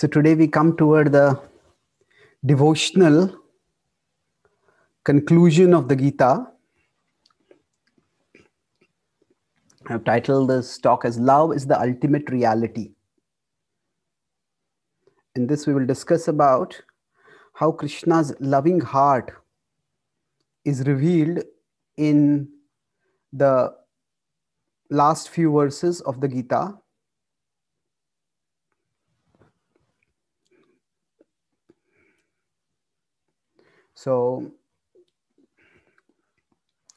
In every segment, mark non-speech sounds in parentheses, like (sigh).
So today we come toward the devotional conclusion of the Gita. I've titled this talk as Love is the Ultimate Reality. In this, we will discuss about how Krishna's loving heart is revealed in the last few verses of the Gita So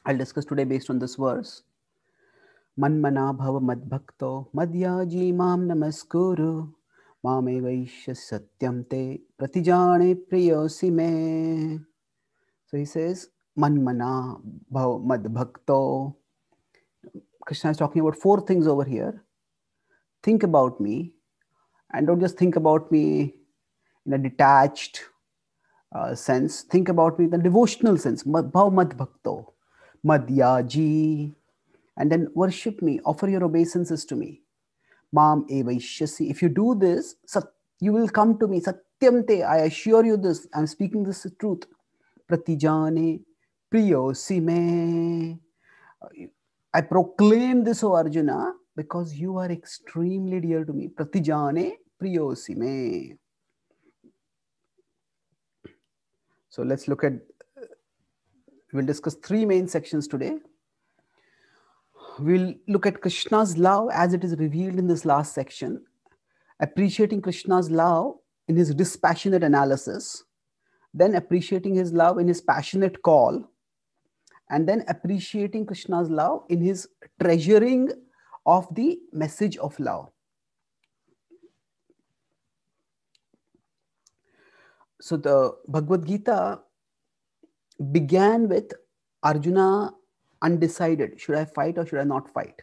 I'll discuss today based on this verse. Manmana bhava madbhakto madhyaji mam namaskuru mame vaishya satyam te pratijane priyosi me. So he says, Manmana bhava madbhakto. Krishna is talking about four things over here. Think about me, and don't just think about me in a detached uh, sense, think about me in the devotional sense. Bhav mad bhakto, madhyaji. And then worship me, offer your obeisances to me. Mam evaishyasi. If you do this, you will come to me. Satyam te, I assure you this. I'm speaking this truth. Pratijane, priyosi me. I proclaim this, O Arjuna, because you are extremely dear to me. Pratijane, priyosi me. So let's look at, we'll discuss three main sections today. We'll look at Krishna's love as it is revealed in this last section, appreciating Krishna's love in his dispassionate analysis, then appreciating his love in his passionate call, and then appreciating Krishna's love in his treasuring of the message of love. so the Bhagavad Gita began with Arjuna undecided should I fight or should I not fight?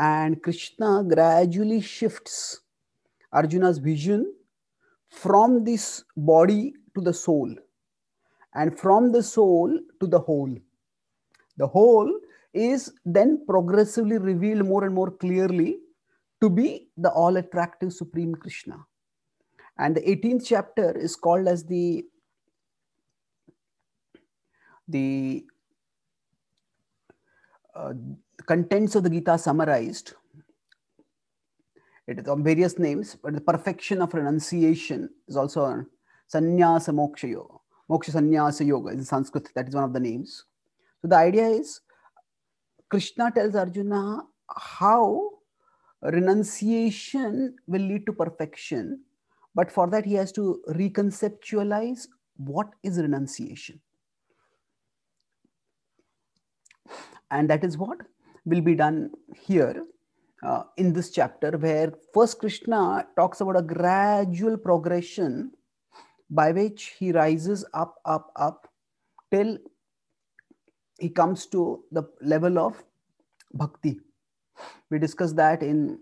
And Krishna gradually shifts Arjuna's vision from this body to the soul and from the soul to the whole. The whole is then progressively revealed more and more clearly to be the all attractive Supreme Krishna. And the 18th chapter is called as the, the uh, contents of the Gita summarized. It is on various names, but the perfection of renunciation is also on sannyasa moksha yoga. Moksha sannyasa yoga in Sanskrit, that is one of the names. So the idea is Krishna tells Arjuna how renunciation will lead to perfection but for that, he has to reconceptualize what is renunciation. And that is what will be done here uh, in this chapter, where first Krishna talks about a gradual progression by which he rises up, up, up till he comes to the level of bhakti. We discussed that in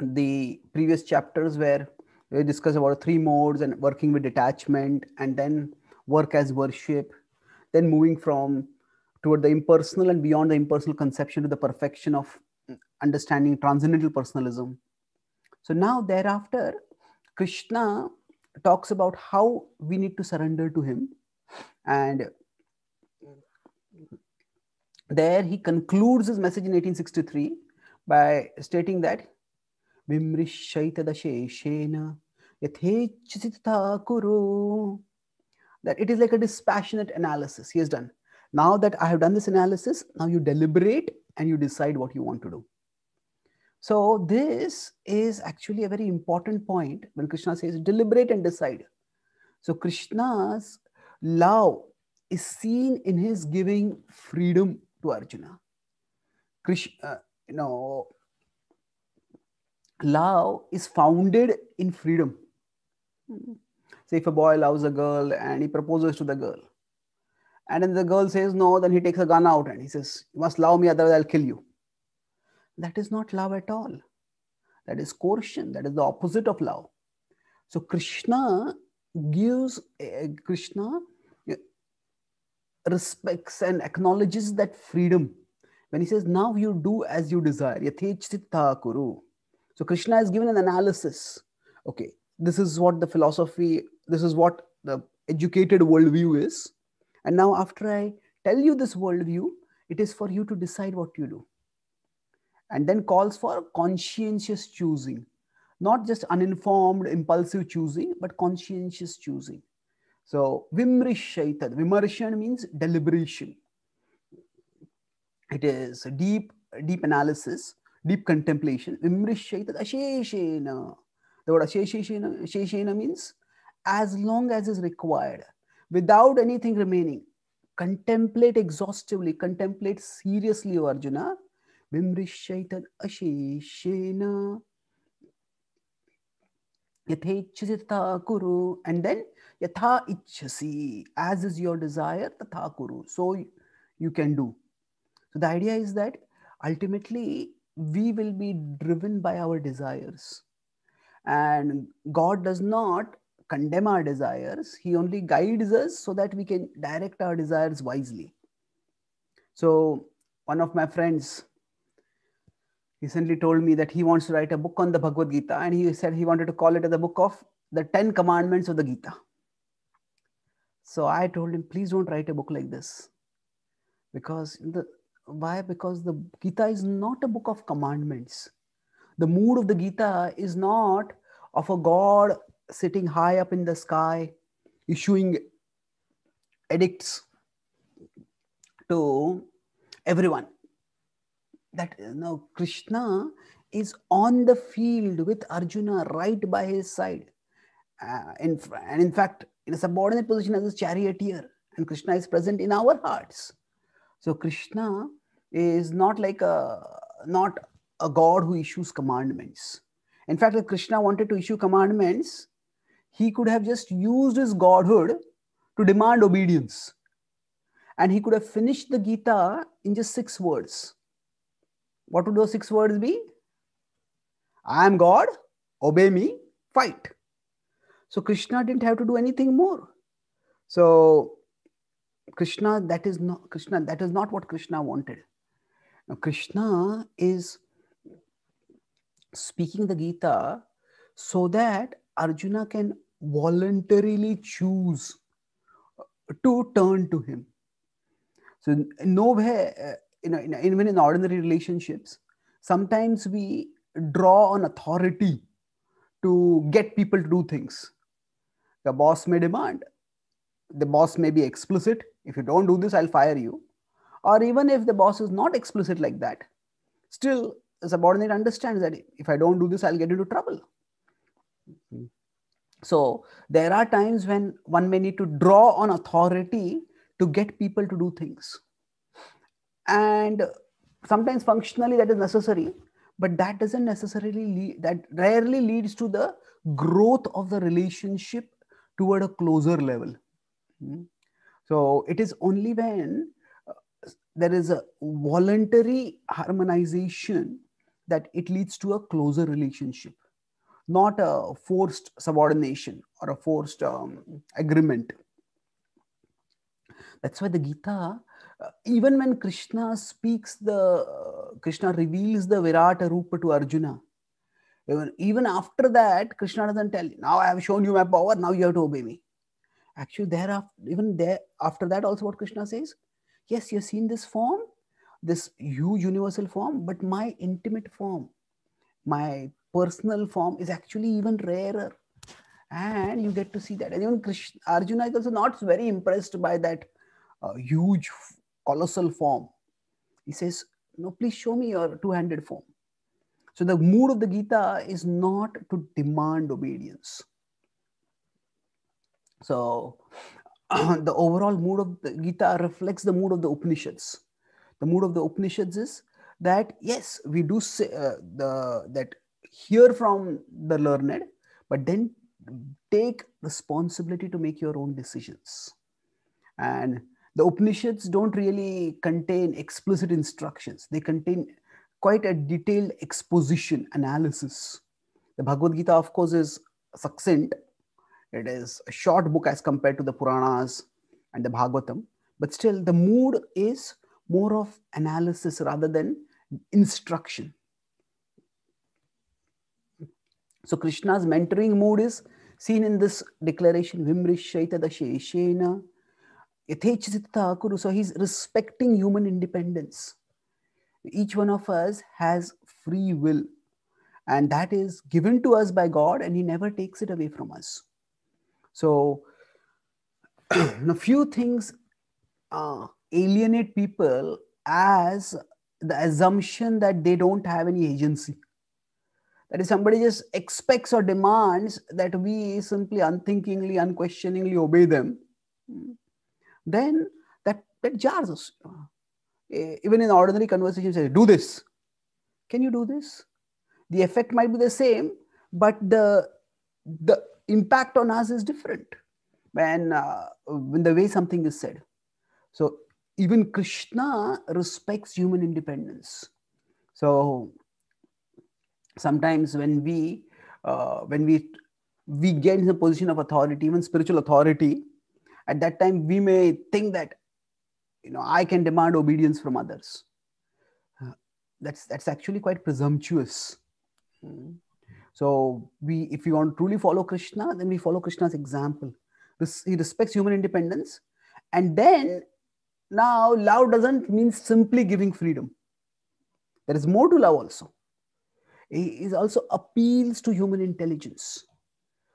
the previous chapters where we discuss about three modes and working with detachment and then work as worship then moving from toward the impersonal and beyond the impersonal conception to the perfection of understanding transcendental personalism so now thereafter krishna talks about how we need to surrender to him and there he concludes his message in 1863 by stating that that it is like a dispassionate analysis he has done. Now that I have done this analysis, now you deliberate and you decide what you want to do. So this is actually a very important point when Krishna says deliberate and decide. So Krishna's love is seen in his giving freedom to Arjuna. Krishna, uh, you know, love is founded in freedom. Hmm. Say if a boy loves a girl and he proposes to the girl, and then the girl says no, then he takes a gun out and he says, You must love me, otherwise I'll kill you. That is not love at all. That is coercion. That is the opposite of love. So Krishna gives, uh, Krishna eh, respects and acknowledges that freedom. When he says, Now you do as you desire, yathechita kuru. So Krishna is given an analysis. Okay, this is what the philosophy, this is what the educated worldview is. And now, after I tell you this worldview, it is for you to decide what you do. And then calls for conscientious choosing, not just uninformed, impulsive choosing, but conscientious choosing. So, vimrishaitad, vimarshan means deliberation. It is deep, deep analysis deep contemplation. Imrishaitad asheshena. The word asheshena, means as long as is required, without anything remaining. Contemplate exhaustively, contemplate seriously, Arjuna. Vimrishaitad asheshena. Yathechita kuru. And then yatha ichasi. As is your desire, tatha kuru. So you can do. So the idea is that ultimately we will be driven by our desires. And God does not condemn our desires, He only guides us so that we can direct our desires wisely. So, one of my friends recently told me that he wants to write a book on the Bhagavad Gita, and he said he wanted to call it the book of the 10 commandments of the Gita. So I told him, please don't write a book like this because the why? Because the Gita is not a book of commandments. The mood of the Gita is not of a God sitting high up in the sky, issuing edicts to everyone. That now Krishna is on the field with Arjuna right by his side. Uh, in, and in fact, in a subordinate position as a charioteer, and Krishna is present in our hearts. So Krishna is not like a not a god who issues commandments. In fact, if Krishna wanted to issue commandments, he could have just used his godhood to demand obedience. And he could have finished the Gita in just six words. What would those six words be? I am God, obey me, fight. So Krishna didn't have to do anything more. So Krishna, that is not Krishna, that is not what Krishna wanted. Now, Krishna is speaking the Gita so that Arjuna can voluntarily choose to turn to him. So nowhere, you know, even in ordinary relationships, sometimes we draw on authority to get people to do things. The boss may demand, the boss may be explicit if you don't do this i'll fire you or even if the boss is not explicit like that still a subordinate understands that if i don't do this i'll get into trouble hmm. so there are times when one may need to draw on authority to get people to do things and sometimes functionally that is necessary but that doesn't necessarily lead that rarely leads to the growth of the relationship toward a closer level Hmm. So it is only when uh, there is a voluntary harmonization that it leads to a closer relationship, not a forced subordination or a forced um, agreement. That's why the Gita, uh, even when Krishna speaks, the uh, Krishna reveals the Virata Rupa to Arjuna. Even, even after that, Krishna doesn't tell, now I have shown you my power, now you have to obey me. Actually, thereafter, even there after that, also what Krishna says, yes, you've seen this form, this huge universal form, but my intimate form, my personal form is actually even rarer. And you get to see that. And even Krishna, Arjuna is also not very impressed by that uh, huge, colossal form. He says, No, please show me your two handed form. So the mood of the Gita is not to demand obedience. So (clears throat) the overall mood of the Gita reflects the mood of the Upanishads. The mood of the Upanishads is that yes, we do say uh, the that hear from the learned, but then take responsibility to make your own decisions. And the Upanishads don't really contain explicit instructions; they contain quite a detailed exposition analysis. The Bhagavad Gita, of course, is succinct, it is a short book as compared to the Puranas and the Bhagavatam, but still the mood is more of analysis rather than instruction. So Krishna's mentoring mood is seen in this declaration, Vimrishaitadasheshena. sheshena so he's respecting human independence. Each one of us has free will, and that is given to us by God, and He never takes it away from us. So a (clears throat) few things uh, alienate people as the assumption that they don't have any agency. That is, somebody just expects or demands that we simply unthinkingly, unquestioningly obey them. Hmm. Then that, that jars us. Uh, even in ordinary conversation, say, do this. Can you do this? The effect might be the same, but the the impact on us is different when, uh, when the way something is said. So even Krishna respects human independence. So sometimes when we uh, when we we get in a position of authority, even spiritual authority, at that time we may think that you know I can demand obedience from others. Uh, that's that's actually quite presumptuous. Mm. So we, if we want to truly follow Krishna, then we follow Krishna's example. he respects human independence. And then now love doesn't mean simply giving freedom. There is more to love also. He is also appeals to human intelligence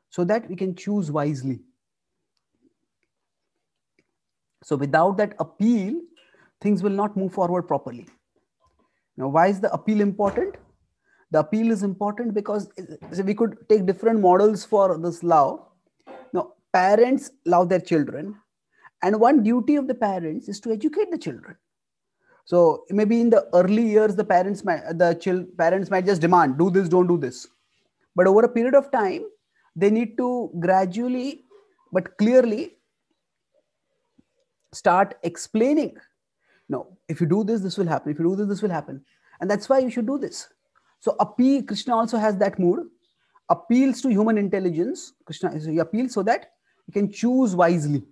so that we can choose wisely. So without that appeal, things will not move forward properly. Now, why is the appeal important? the appeal is important because we could take different models for this love. Now, parents love their children, and one duty of the parents is to educate the children. So maybe in the early years, the parents might the parents might just demand, do this, don't do this. But over a period of time, they need to gradually but clearly start explaining. No, if you do this, this will happen. If you do this, this will happen. And that's why you should do this so appeal, Krishna also has that mood, appeals to human intelligence. Krishna he appeals so that he can choose wisely.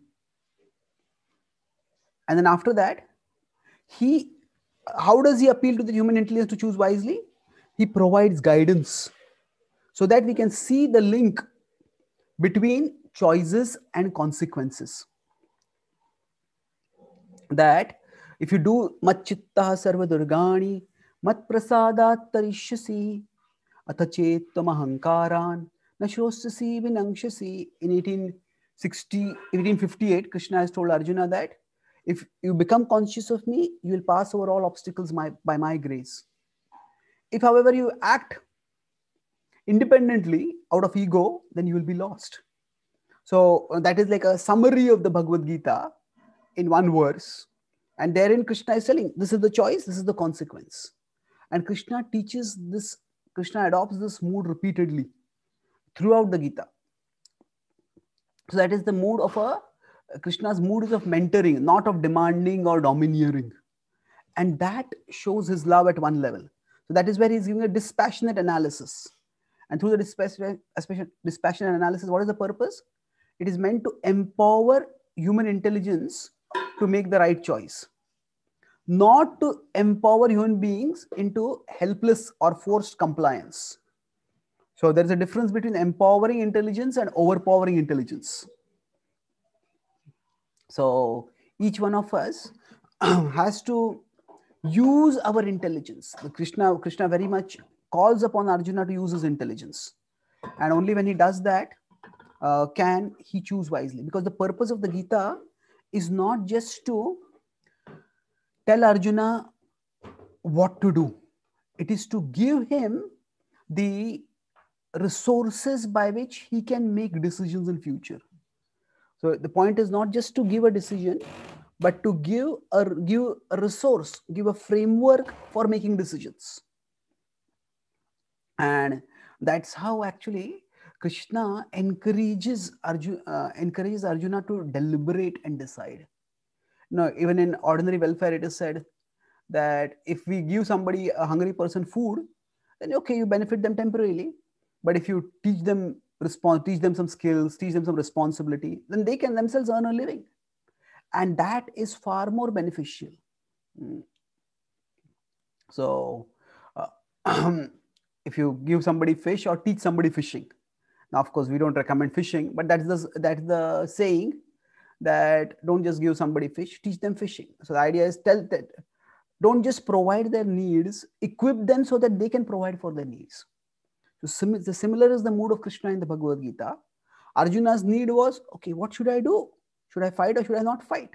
And then after that, he how does he appeal to the human intelligence to choose wisely? He provides guidance so that we can see the link between choices and consequences. That if you do machitta sarva durgani मत्प्रसादात् तरिष्यसि अथ चेत् त्वमहङ्कारान् न श्रोस्यसि विनङ्क्षसि in 1860 1858 krishna has told arjuna that if you become conscious of me you will pass over all obstacles by my grace if however you act independently out of ego then you will be lost so uh, that is like a summary of the bhagavad gita in one verse and therein krishna is telling this is the choice this is the consequence and Krishna teaches this, Krishna adopts this mood repeatedly throughout the Gita. So that is the mood of a Krishna's mood is of mentoring, not of demanding or domineering. And that shows his love at one level. So that is where he's giving a dispassionate analysis. And through the dispassionate, dispassionate analysis, what is the purpose? It is meant to empower human intelligence to make the right choice not to empower human beings into helpless or forced compliance. So there's a difference between empowering intelligence and overpowering intelligence. So each one of us (clears throat) has to use our intelligence. The Krishna, Krishna very much calls upon Arjuna to use his intelligence. And only when he does that uh, can he choose wisely. Because the purpose of the Gita is not just to tell Arjuna what to do. It is to give him the resources by which he can make decisions in future. So the point is not just to give a decision, but to give a give a resource, give a framework for making decisions. And that's how actually Krishna encourages Arjuna, uh, encourages Arjuna to deliberate and decide know, even in ordinary welfare, it is said that if we give somebody a hungry person food, then okay, you benefit them temporarily. But if you teach them response, teach them some skills, teach them some responsibility, then they can themselves earn a living, and that is far more beneficial. Hmm. So, uh, (clears throat) if you give somebody fish or teach somebody fishing, now of course we don't recommend fishing, but that's the that's the saying that don't just give somebody fish, teach them fishing. So the idea is tell that don't just provide their needs, equip them so that they can provide for their needs. So sim- the similar is the mood of Krishna in the Bhagavad Gita. Arjuna's need was, okay, what should I do? Should I fight or should I not fight?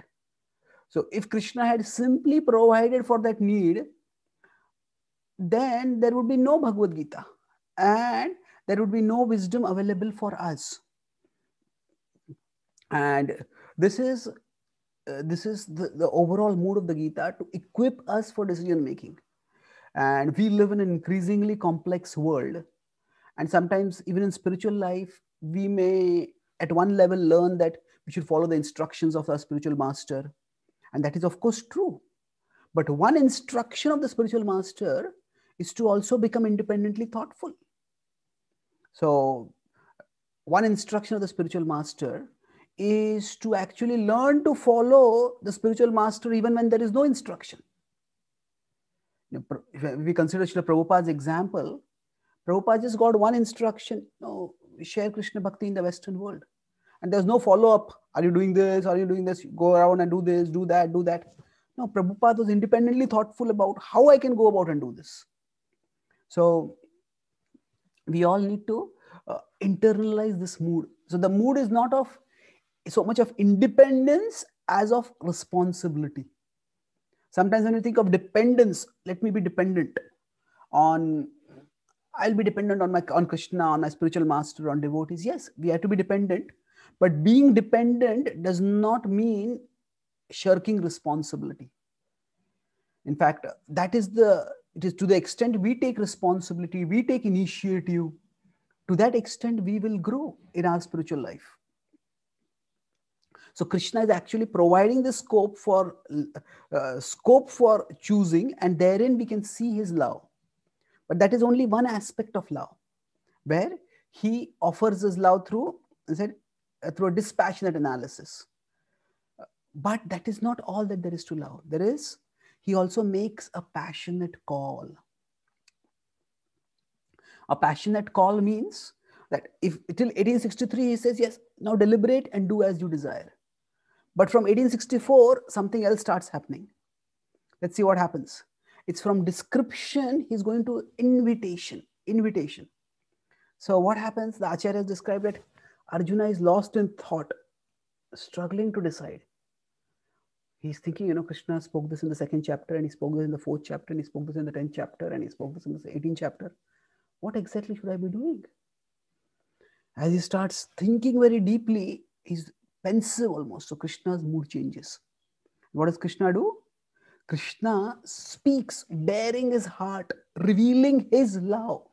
So if Krishna had simply provided for that need, then there would be no Bhagavad Gita and there would be no wisdom available for us. And this is uh, this is the, the overall mood of the Gita to equip us for decision making. And we live in an increasingly complex world. And sometimes, even in spiritual life, we may at one level learn that we should follow the instructions of our spiritual master. And that is, of course, true. But one instruction of the spiritual master is to also become independently thoughtful. So, one instruction of the spiritual master is to actually learn to follow the spiritual master even when there is no instruction. You know, if we consider Srila Prabhupada's example, Prabhupada just got one instruction no, share Krishna bhakti in the Western world. And there's no follow up. Are you doing this? Are you doing this? Go around and do this, do that, do that. No, Prabhupada was independently thoughtful about how I can go about and do this. So we all need to uh, internalize this mood. So the mood is not of so much of independence as of responsibility. Sometimes when you think of dependence, let me be dependent on, I'll be dependent on my on Krishna, on my spiritual master, on devotees. Yes, we have to be dependent, but being dependent does not mean shirking responsibility. In fact, that is the it is to the extent we take responsibility, we take initiative, to that extent we will grow in our spiritual life so Krishna is actually providing the scope for uh, scope for choosing, and therein we can see his love. But that is only one aspect of love, where he offers his love through said uh, through a dispassionate analysis. But that is not all that there is to love. There is he also makes a passionate call. A passionate call means that if till 1863 he says yes, now deliberate and do as you desire. But from 1864, something else starts happening. Let's see what happens. It's from description, he's going to invitation. Invitation. So, what happens? The Acharya has described that Arjuna is lost in thought, struggling to decide. He's thinking, you know, Krishna spoke this in the second chapter, and he spoke this in the fourth chapter, and he spoke this in the 10th chapter, and he spoke this in the 18th chapter. What exactly should I be doing? As he starts thinking very deeply, he's pensive almost. So Krishna's mood changes. What does Krishna do? Krishna speaks, bearing his heart, revealing his love.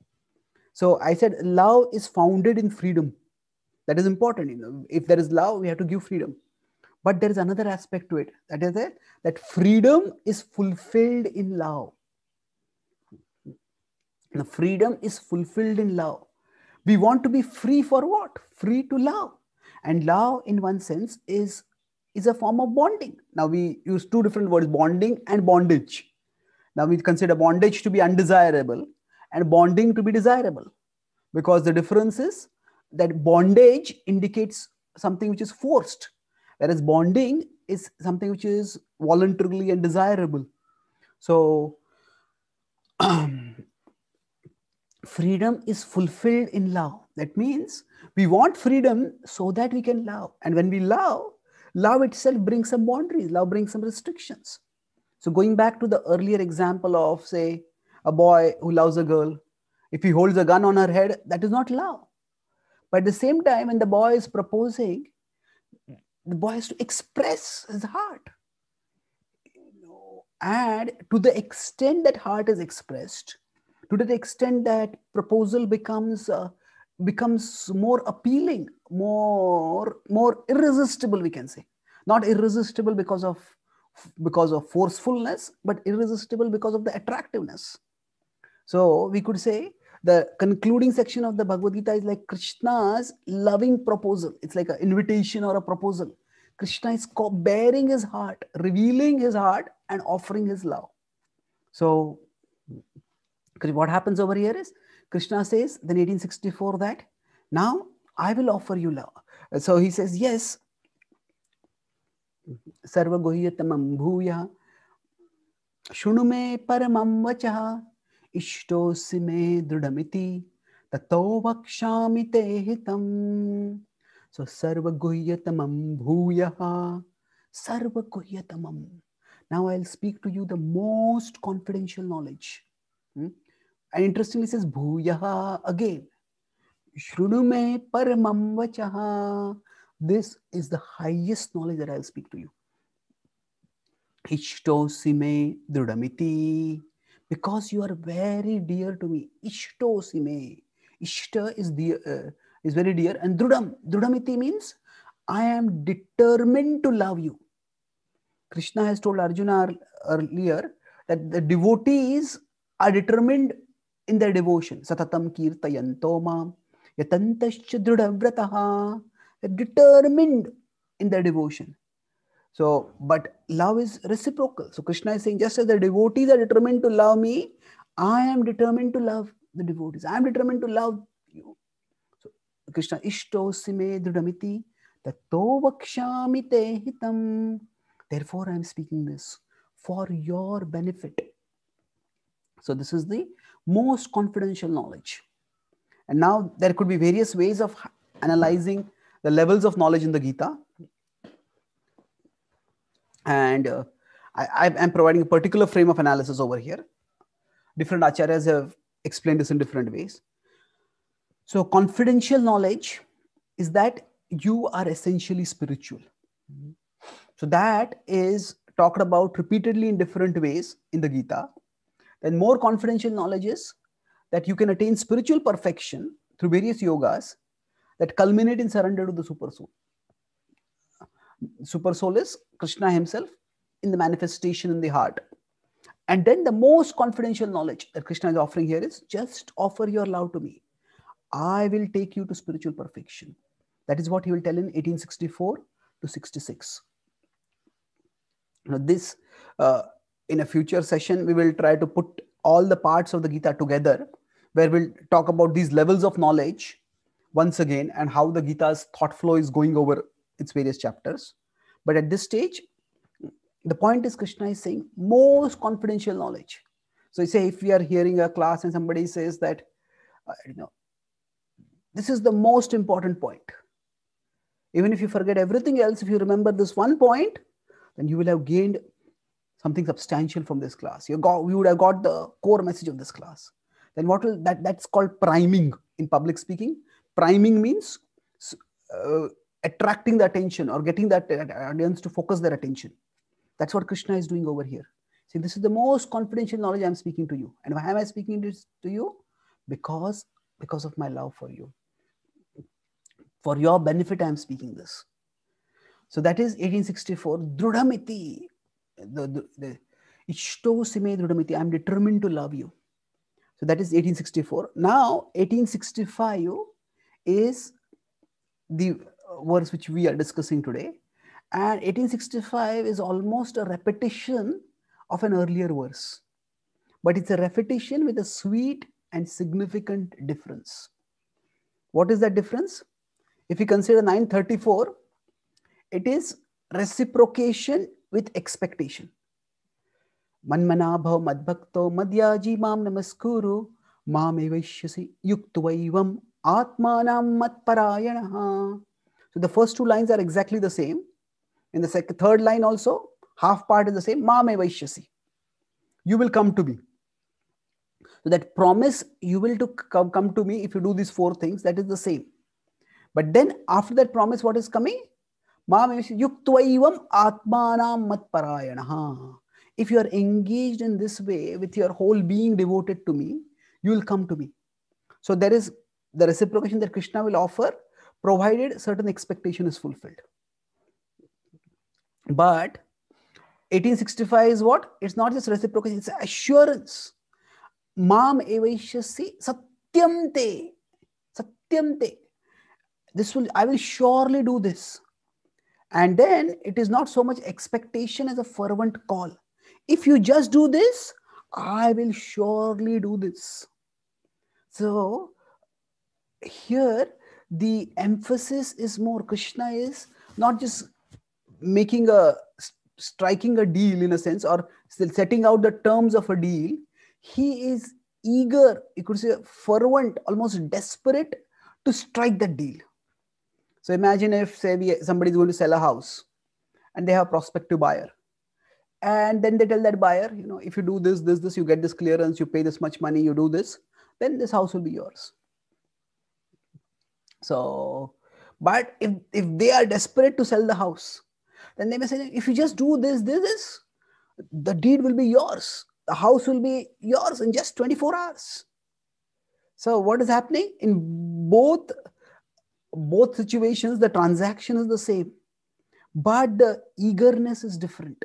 So I said, love is founded in freedom. That is important. You know, if there is love, we have to give freedom. But there is another aspect to it. That is it. That freedom is fulfilled in love. The freedom is fulfilled in love. We want to be free for what? Free to love. And love, in one sense, is, is a form of bonding. Now, we use two different words bonding and bondage. Now, we consider bondage to be undesirable and bonding to be desirable because the difference is that bondage indicates something which is forced, whereas bonding is something which is voluntarily and desirable. So, (clears throat) freedom is fulfilled in love that means we want freedom so that we can love. And when we love, love itself brings some boundaries, love brings some restrictions. So, going back to the earlier example of, say, a boy who loves a girl, if he holds a gun on her head, that is not love. But at the same time, when the boy is proposing, the boy has to express his heart. And to the extent that heart is expressed, to the extent that proposal becomes uh, becomes more appealing, more, more irresistible, we can say. Not irresistible because of because of forcefulness, but irresistible because of the attractiveness. So we could say the concluding section of the Bhagavad Gita is like Krishna's loving proposal. It's like an invitation or a proposal. Krishna is bearing his heart, revealing his heart, and offering his love. So, what happens over here is Krishna says, then 1864, that now I will offer you love. So he says, yes. Sarva gohiyatamam bhuya. Shunume paramam vacha. Ishtosime drudamiti. Tatovakshamite hitam. So sarva gohiyatamam bhuya. Sarva Now I'll speak to you the most confidential knowledge. Hmm? And interestingly says bhuyaha again. Shrunume paramam vachaha. This is the highest knowledge that I'll speak to you. Ishtosime drudamiti. Because you are very dear to me. Ishtosime. Ishta is dear, uh, is very dear. And drudam. Drudamiti means I am determined to love you. Krishna has told Arjuna earlier that the devotees are determined in their devotion. Satatam kirtayantoma yatantascha Determined in their devotion. So, but love is reciprocal. So Krishna is saying, just as the devotees are determined to love me, I am determined to love the devotees. I am determined to love you. So Krishna ishto sime dudamiti hitam. Therefore, I am speaking this for your benefit. So this is the most confidential knowledge. And now there could be various ways of analyzing the levels of knowledge in the Gita. And uh, I am providing a particular frame of analysis over here. Different acharyas have explained this in different ways. So, confidential knowledge is that you are essentially spiritual. So, that is talked about repeatedly in different ways in the Gita. Then more confidential knowledge is that you can attain spiritual perfection through various yogas that culminate in surrender to the super soul. Super soul is Krishna himself in the manifestation in the heart. And then the most confidential knowledge that Krishna is offering here is just offer your love to me. I will take you to spiritual perfection. That is what he will tell in 1864 to 66. Now, this uh, in a future session, we will try to put all the parts of the Gita together, where we'll talk about these levels of knowledge once again and how the Gita's thought flow is going over its various chapters. But at this stage, the point is Krishna is saying most confidential knowledge. So, you say if we are hearing a class and somebody says that, uh, you know, this is the most important point. Even if you forget everything else, if you remember this one point, then you will have gained something substantial from this class. You got we would have got the core message of this class. Then what will that that's called priming in public speaking. Priming means uh, attracting the attention or getting that audience to focus their attention. That's what Krishna is doing over here. See, this is the most confidential knowledge I'm speaking to you. And why am I speaking this to you? Because because of my love for you. For your benefit, I'm speaking this. So that is 1864. Drudhamiti the, the, the Ishto I'm determined to love you. So that is 1864. Now 1865 is the verse which we are discussing today. And 1865 is almost a repetition of an earlier verse. But it's a repetition with a sweet and significant difference. What is that difference? If we consider 934, it is reciprocation with expectation. Manmanabhav madbhakto madhyaji mam namaskuru mame vaishyasi yuktuvaivam atmanam matparayanaha. So the first two lines are exactly the same. In the second, third line also, half part is the same. Mame You will come to me. So that promise you will to come, come to me if you do these four things, that is the same. But then after that promise, what is coming? Mam yuktaivam atmanam matparayanaha. If you are engaged in this way with your whole being devoted to me, you will come to me. So there is the reciprocation that Krishna will offer, provided certain expectation is fulfilled. But 1865 is what? It's not just reciprocation, it's assurance. Mam evaishyasi satyam te. This will I will surely do this. And then it is not so much expectation as a fervent call. If you just do this, I will surely do this. So here the emphasis is more Krishna is not just making a striking a deal in a sense or still setting out the terms of a deal. He is eager, you could say fervent, almost desperate to strike that deal. So imagine if say we, somebody is going to sell a house and they have a prospective buyer. And then they tell that buyer, you know, if you do this, this, this, you get this clearance, you pay this much money, you do this, then this house will be yours. So, but if, if they are desperate to sell the house, then they may say, if you just do this, this, this, the deed will be yours. The house will be yours in just 24 hours. So what is happening in both both situations, the transaction is the same, but the eagerness is different.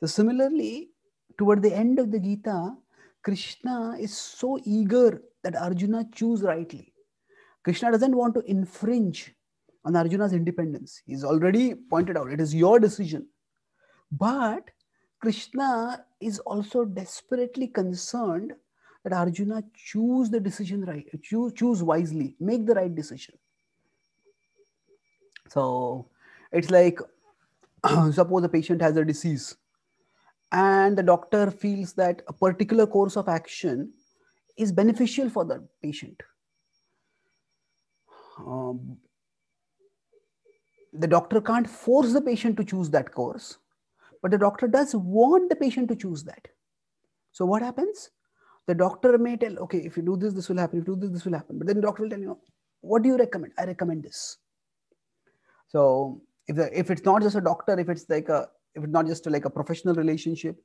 So similarly, toward the end of the Gita, Krishna is so eager that Arjuna choose rightly. Krishna doesn't want to infringe on Arjuna's independence. He's already pointed out it is your decision. But Krishna is also desperately concerned that Arjuna choose the decision right, choose, choose wisely, make the right decision. So it's like (clears throat) suppose a patient has a disease and the doctor feels that a particular course of action is beneficial for the patient. Um, the doctor can't force the patient to choose that course, but the doctor does want the patient to choose that. So what happens? The doctor may tell, okay, if you do this, this will happen. If you do this, this will happen. But then the doctor will tell you, what do you recommend? I recommend this. So if the, if it's not just a doctor, if it's like a if it's not just like a professional relationship,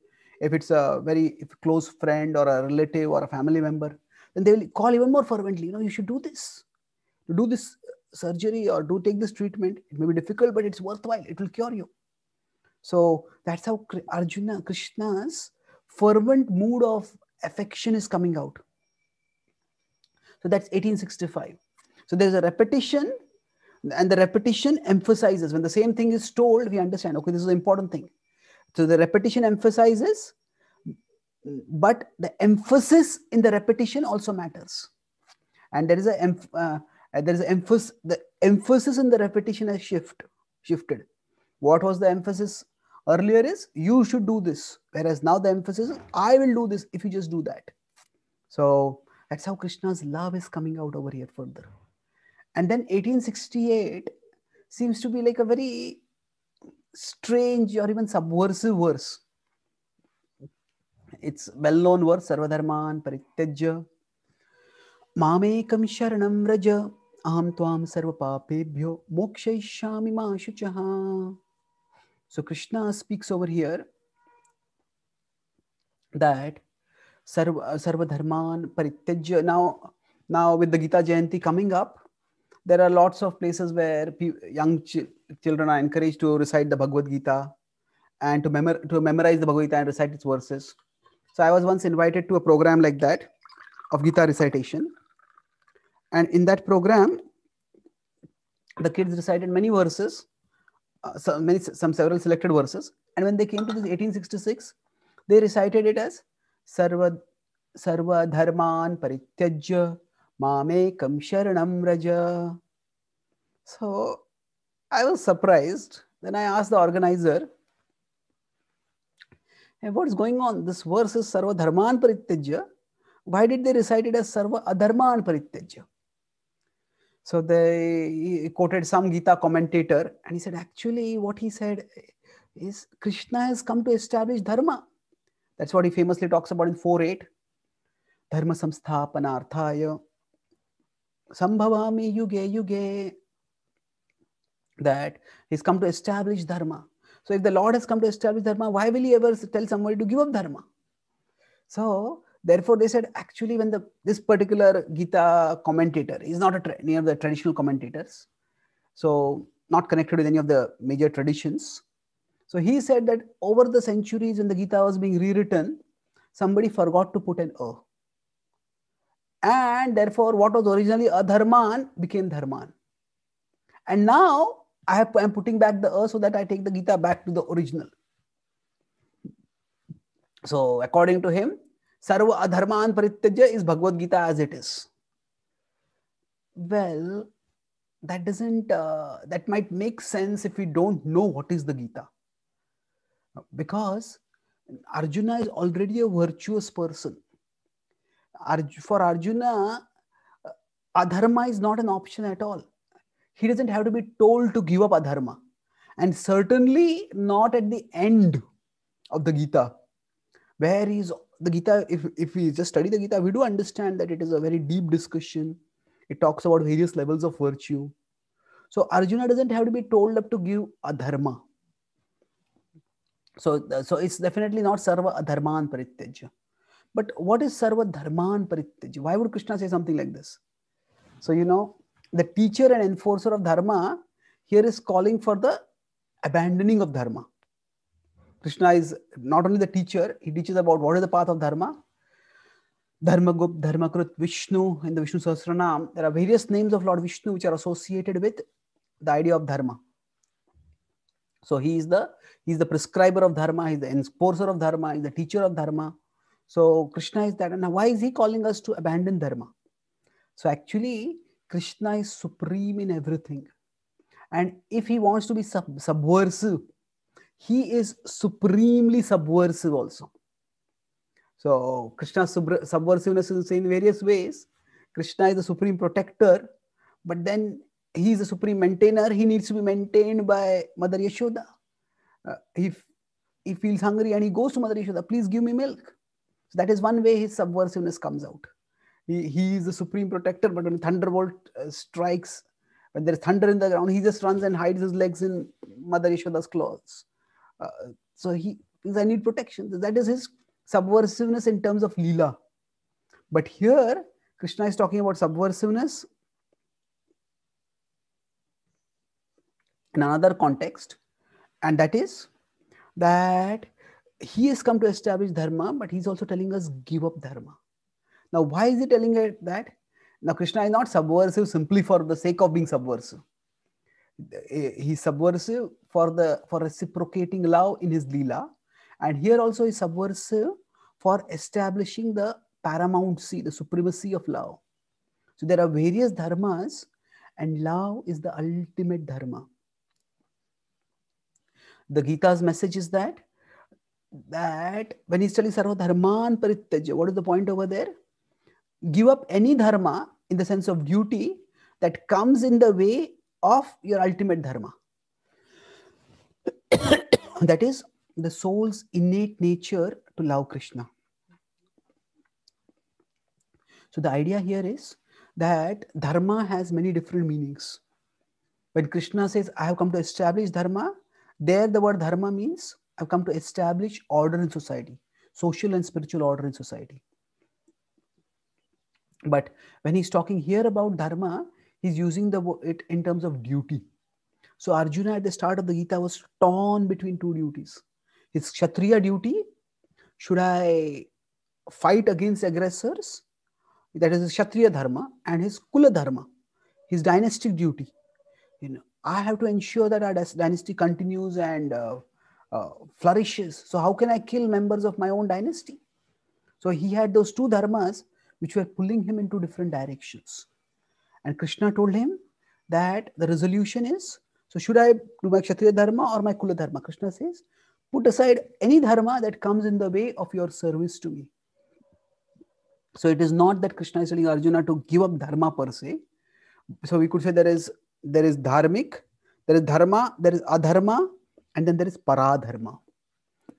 if it's a very if close friend or a relative or a family member, then they will call even more fervently. You know, you should do this, do this uh, surgery or do take this treatment. It may be difficult, but it's worthwhile. It will cure you. So that's how Arjuna, Krishna's fervent mood of affection is coming out. So that's 1865. So there's a repetition and the repetition emphasizes when the same thing is told we understand okay this is an important thing so the repetition emphasizes but the emphasis in the repetition also matters and there is a uh, there is emphasis the emphasis in the repetition has shift shifted what was the emphasis earlier is you should do this whereas now the emphasis is i will do this if you just do that so that's how krishna's love is coming out over here further and then 1868 seems to be like a very strange or even subversive verse. It's well known verse, Sarvadharman Parityajya. Mamekam Sharanam Raja Aham Tvam Sarvapapebhyo Mokshaishami Ma Shuchaha. So Krishna speaks over here that Sarva, Sarvadharman Parityajya. Now, now with the Gita Jayanti coming up, there are lots of places where young ch children are encouraged to recite the Bhagavad Gita and to, memor to memorize the Bhagavad Gita and recite its verses. So I was once invited to a program like that of Gita recitation. And in that program, the kids recited many verses, uh, some, many, some several selected verses. And when they came to this 1866, they recited it as Sarva, Sarva Dharman Parityajya Mamekam Sharanam Raja. So I was surprised. Then I asked the organizer, hey, what's going on? This verse is Sarva Dharman Parityajya. Why did they recite it as Sarva Adharman Parityajya? So they quoted some Gita commentator and he said, actually, what he said is Krishna has come to establish Dharma. That's what he famously talks about in 4 8. Dharma samsthapanarthaya Sambhavami yuge yuge. That he's come to establish dharma. So if the Lord has come to establish dharma, why will he ever tell somebody to give up dharma? So therefore they said actually when the this particular Gita commentator is not a any of the traditional commentators, so not connected with any of the major traditions. So he said that over the centuries when the Gita was being rewritten, somebody forgot to put an O. And therefore, what was originally adharman became dharman. And now I am putting back the earth so that I take the Gita back to the original. So according to him, Sarva Adharman Parityajya is Bhagavad Gita as it is. Well, that doesn't, uh, that might make sense if we don't know what is the Gita. Because Arjuna is already a virtuous person for Arjuna, uh, adharma is not an option at all. He doesn't have to be told to give up adharma, and certainly not at the end of the Gita, where is the Gita. If if we just study the Gita, we do understand that it is a very deep discussion. It talks about various levels of virtue. So Arjuna doesn't have to be told up to give adharma. So so it's definitely not sarva adharman parityajya. But what is Sarva Dharman Parityaji? Why would Krishna say something like this? So, you know, the teacher and enforcer of Dharma here is calling for the abandoning of Dharma. Krishna is not only the teacher, he teaches about what is the path of Dharma. Dharma Dharma Krut Vishnu, in the Vishnu Sahasranam, there are various names of Lord Vishnu which are associated with the idea of Dharma. So he is the he is the prescriber of Dharma, he is the enforcer of Dharma, he is the teacher of Dharma. So Krishna is that. Now, why is he calling us to abandon dharma? So actually, Krishna is supreme in everything. And if he wants to be sub- subversive, he is supremely subversive also. So Krishna's sub- subversiveness is in various ways. Krishna is the supreme protector, but then he is the supreme maintainer. He needs to be maintained by Mother Yashoda. Uh, if he feels hungry and he goes to Mother Yashoda, please give me milk. So that is one way his subversiveness comes out. He, he is the supreme protector, but when thunderbolt uh, strikes, when there is thunder in the ground, he just runs and hides his legs in Mother Yashoda's claws. Uh, so he thinks, I need protection. That is his subversiveness in terms of lila. But here, Krishna is talking about subversiveness in another context, and that is that he has come to establish dharma, but he's also telling us give up dharma. Now, why is he telling it that? Now, Krishna is not subversive simply for the sake of being subversive. He's subversive for the for reciprocating love in his lila, and here also is subversive for establishing the paramountcy, the supremacy of love. So there are various dharmas, and love is the ultimate dharma. The Gita's message is that that when he's telling sarvadharman parittajya, what is the point over there? Give up any dharma in the sense of duty that comes in the way of your ultimate dharma. (coughs) that is the soul's innate nature to love Krishna. So the idea here is that dharma has many different meanings. When Krishna says, I have come to establish dharma, there the word dharma means I've come to establish order in society, social and spiritual order in society. But when he's talking here about dharma, he's using the it in terms of duty. So Arjuna at the start of the Gita was torn between two duties. His Kshatriya duty, should I fight against aggressors? That is his Kshatriya dharma and his Kula dharma, his dynastic duty. You know, I have to ensure that our dynasty continues and uh, uh, flourishes. So how can I kill members of my own dynasty? So he had those two dharmas which were pulling him into different directions. And Krishna told him that the resolution is, so should I do my Kshatriya dharma or my Kula dharma? Krishna says, put aside any dharma that comes in the way of your service to me. So it is not that Krishna is telling Arjuna to give up dharma per se. So we could say there is there is dharmic, there is dharma, there is adharma, and then there is paradharma.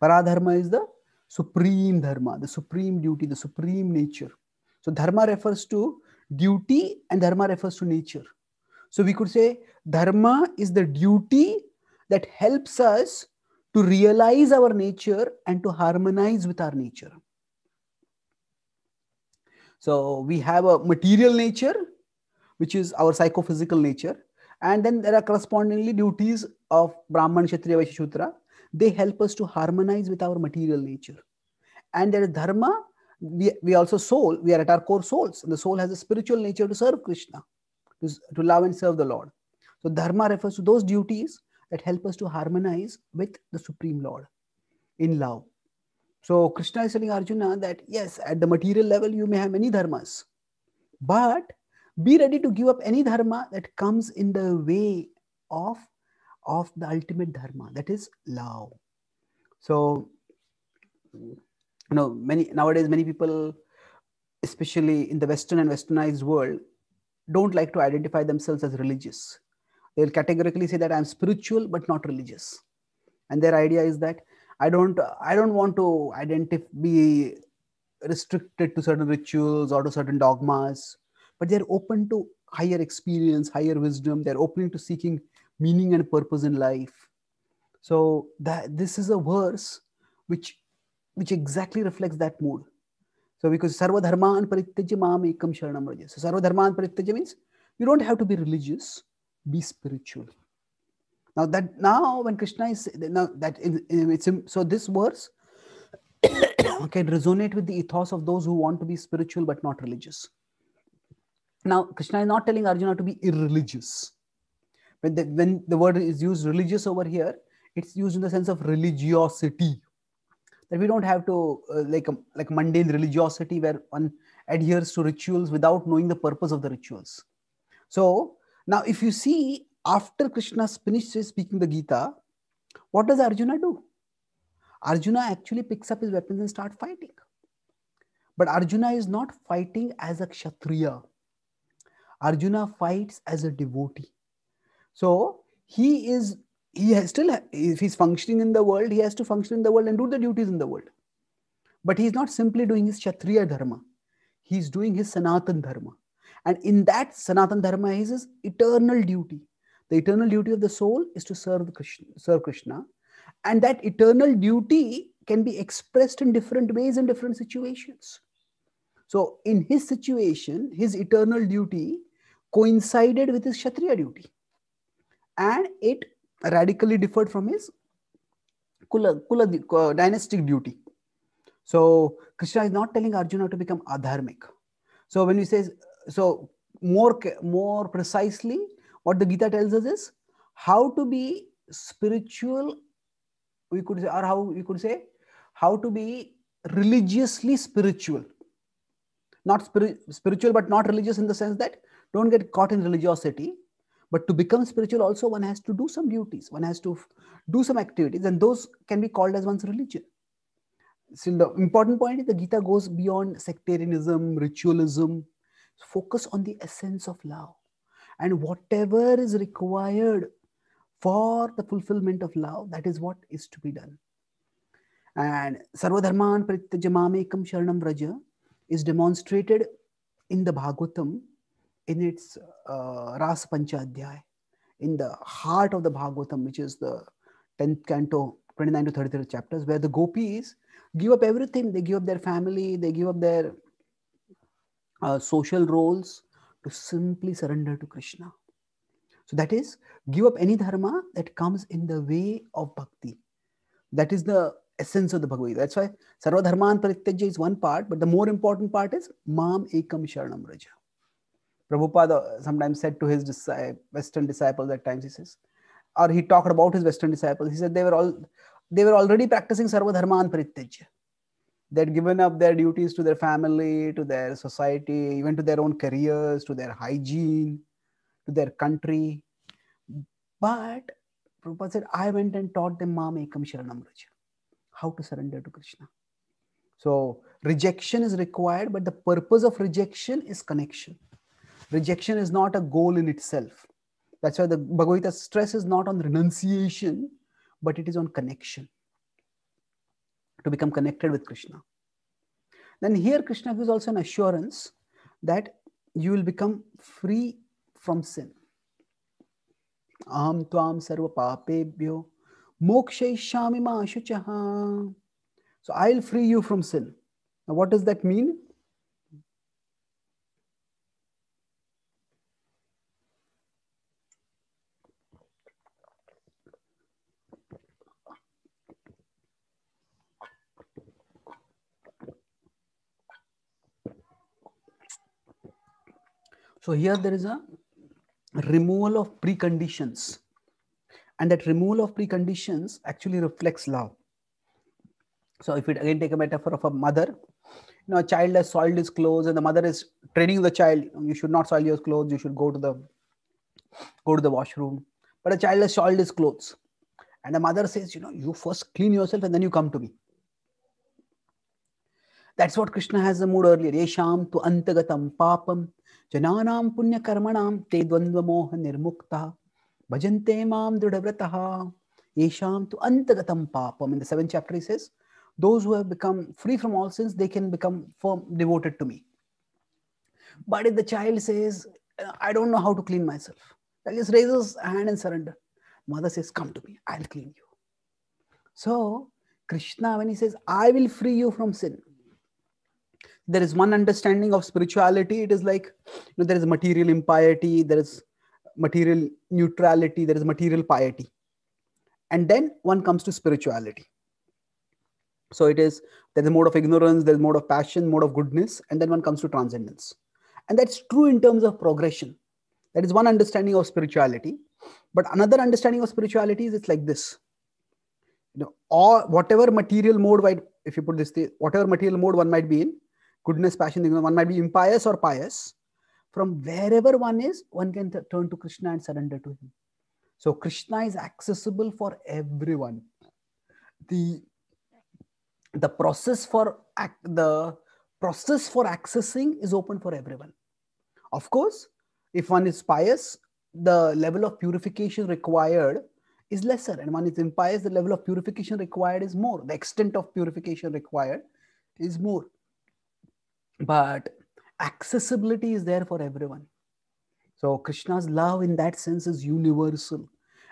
Paradharma is the supreme dharma, the supreme duty, the supreme nature. So dharma refers to duty and dharma refers to nature. So we could say dharma is the duty that helps us to realize our nature and to harmonize with our nature. So we have a material nature, which is our psychophysical nature. And then there are correspondingly duties of Brahman, Kshatriya, Vaishya, Shudra. They help us to harmonize with our material nature. And there is dharma. We, we also soul. We are at our core souls. And the soul has a spiritual nature to serve Krishna, to, to love and serve the Lord. So dharma refers to those duties that help us to harmonize with the Supreme Lord in love. So Krishna is telling Arjuna that yes, at the material level you may have many dharmas, but be ready to give up any dharma that comes in the way of, of the ultimate dharma, that is love. So, you know, many nowadays many people, especially in the Western and Westernized world, don't like to identify themselves as religious. They'll categorically say that I'm spiritual but not religious, and their idea is that I don't I don't want to identify be restricted to certain rituals or to certain dogmas but they're open to higher experience, higher wisdom. They're opening to seeking meaning and purpose in life. So that this is a verse which which exactly reflects that mood. So because sarvadharman ekam sharanam raja. So sarvadharman parityajya means you don't have to be religious, be spiritual. Now that now when Krishna is now that in, in, it's so this verse (coughs) can resonate with the ethos of those who want to be spiritual but not religious. Now, Krishna is not telling Arjuna to be irreligious. When the, when the word is used religious over here, it's used in the sense of religiosity. That we don't have to, uh, like, a, um, like mundane religiosity where one adheres to rituals without knowing the purpose of the rituals. So, now if you see, after Krishna finishes speaking the Gita, what does Arjuna do? Arjuna actually picks up his weapons and starts fighting. But Arjuna is not fighting as a Kshatriya. Arjuna fights as a devotee. So he is he has still if he's functioning in the world, he has to function in the world and do the duties in the world. But he's not simply doing his Kshatriya dharma, he's doing his Sanatan dharma. And in that Sanatan dharma is his eternal duty. The eternal duty of the soul is to serve Krishna, serve Krishna. And that eternal duty can be expressed in different ways in different situations. So, in his situation, his eternal duty coincided with his Kshatriya duty. And it radically differed from his Kula, Kula uh, dynastic duty. So Krishna is not telling Arjuna to become adharmic. So when he says, so more, more precisely, what the Gita tells us is how to be spiritual, we could say, or how we could say, how to be religiously spiritual. Not spiri- spiritual, but not religious in the sense that don't get caught in religiosity but to become spiritual also one has to do some duties one has to do some activities and those can be called as one's religion so the important point is the gita goes beyond sectarianism ritualism focus on the essence of love and whatever is required for the fulfillment of love that is what is to be done and sarvadharman parityajamamekam sharanam raja is demonstrated in the bhagavatam in its uh, Ras Panchadhyay, in the heart of the Bhagavatam, which is the 10th canto, 29 to 33 chapters, where the gopis give up everything. They give up their family, they give up their uh, social roles to simply surrender to Krishna. So that is, give up any dharma that comes in the way of bhakti. That is the essence of the Bhagavad That's why Sarva Dharman Parityajya is one part, but the more important part is Mam Ekam Sharanam Raja. Prabhupada sometimes said to his Western disciples, at times he says, or he talked about his Western disciples. He said they were all they were already practicing Sarva Dharma and They'd given up their duties to their family, to their society, even to their own careers, to their hygiene, to their country. But Prabhupada said, I went and taught them maam Ekam Sharanam Raja, how to surrender to Krishna. So rejection is required, but the purpose of rejection is connection. Rejection is not a goal in itself. That's why the Bhagavad Gita stress is not on renunciation, but it is on connection. To become connected with Krishna. Then here Krishna gives also an assurance that you will become free from sin. Aham tvam sarva papebhyo mokshaishami ma So I'll free you from sin. Now what does that mean? So here there is a removal of preconditions. And that removal of preconditions actually reflects love. So if we again take a metaphor of a mother, you know, a child has soiled his clothes and the mother is training the child, you should not soil your clothes, you should go to the go to the washroom. But a child has soiled his clothes. And the mother says, you know, you first clean yourself and then you come to me. That's what Krishna has the mood earlier. Yesham tu antagatam papam jananam punya karmanam te dvandvamoha nirmukta bhajante mam dridhavrataha yesham tu antagatam papam. In the seventh chapter he says, those who have become free from all sins, they can become firm, devoted to me. But if the child says, I don't know how to clean myself, then just raises hand and surrender. Mother says, Come to me, I'll clean you. So, Krishna, when he says, I will free you from sin, there is one understanding of spirituality it is like you know, there is material impiety there is material neutrality there is material piety and then one comes to spirituality so it is there's a mode of ignorance there's a mode of passion mode of goodness and then one comes to transcendence and that's true in terms of progression that is one understanding of spirituality but another understanding of spirituality is it's like this you know or whatever material mode if you put this whatever material mode one might be in goodness, passion, one might be impious or pious. From wherever one is, one can turn to Krishna and surrender to him. So Krishna is accessible for everyone. The, the process for ac- the process for accessing is open for everyone. Of course, if one is pious, the level of purification required is lesser and one is impious the level of purification required is more the extent of purification required is more but accessibility is there for everyone. So Krishna's love in that sense is universal.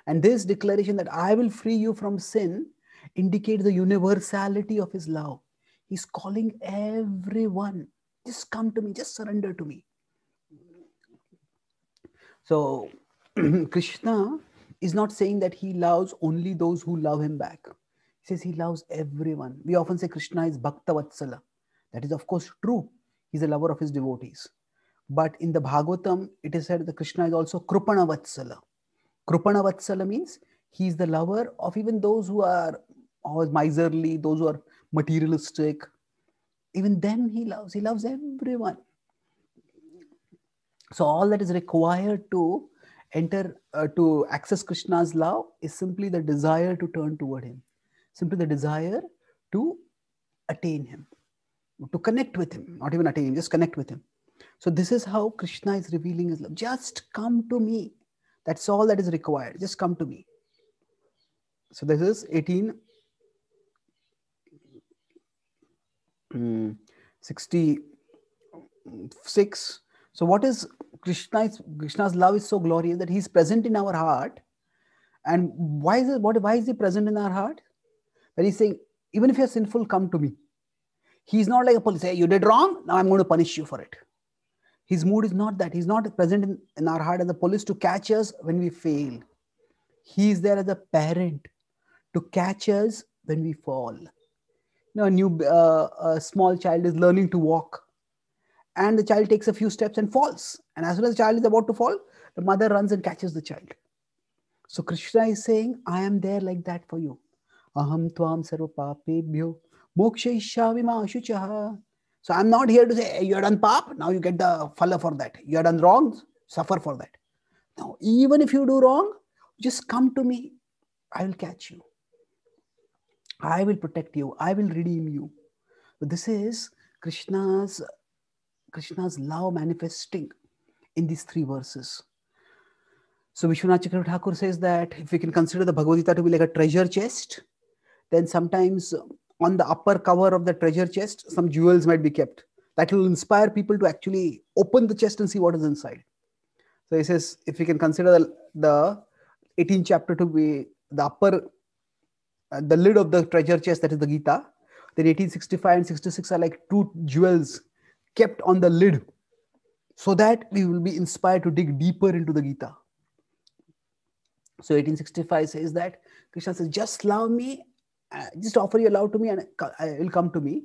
And this declaration that I will free you from sin indicates the universality of his love. He's calling everyone, just come to me, just surrender to me. So (clears throat) Krishna is not saying that he loves only those who love him back. He says he loves everyone. We often say Krishna is Bhaktavatsala. That is, of course, true. He's a lover of his devotees. But in the Bhagavatam, it is said that Krishna is also Krupana Vatsala. Krupana Vatsala means is the lover of even those who are always miserly, those who are materialistic. Even them he loves. He loves everyone. So all that is required to enter uh, to access Krishna's love is simply the desire to turn toward him, simply the desire to attain him to connect with him not even attain him just connect with him so this is how krishna is revealing his love just come to me that's all that is required just come to me so this is 18 mm, 66 so what is krishna's krishna's love is so glorious that he's present in our heart and why is it what why is he present in our heart when he's saying even if you're sinful come to me He's not like a police. Hey, you did wrong. Now I'm going to punish you for it. His mood is not that. He's not present in, in our heart as a police to catch us when we fail. He's there as a parent to catch us when we fall. You know, a new uh, a small child is learning to walk, and the child takes a few steps and falls. And as soon as the child is about to fall, the mother runs and catches the child. So Krishna is saying, I am there like that for you. Aham tvam sarva papebhyo Mokshaishami Mashuchaha. So I'm not here to say hey, you are done pap, now you get the falla for that. You are done wrong, suffer for that. Now even if you do wrong, just come to me. I will catch you. I will protect you. I will redeem you. But this is Krishna's Krishna's love manifesting in these three verses. So Vishwanath Chakravarti Thakur says that if we can consider the Bhagavad Gita to be like a treasure chest, then sometimes on the upper cover of the treasure chest, some jewels might be kept. That will inspire people to actually open the chest and see what is inside. So he says, if we can consider the, the 18th chapter to be the upper, uh, the lid of the treasure chest, that is the Gita, then 1865 and 66 are like two jewels kept on the lid so that we will be inspired to dig deeper into the Gita. So 1865 says that Krishna says, just love me uh, just offer your love to me and uh, it will come to me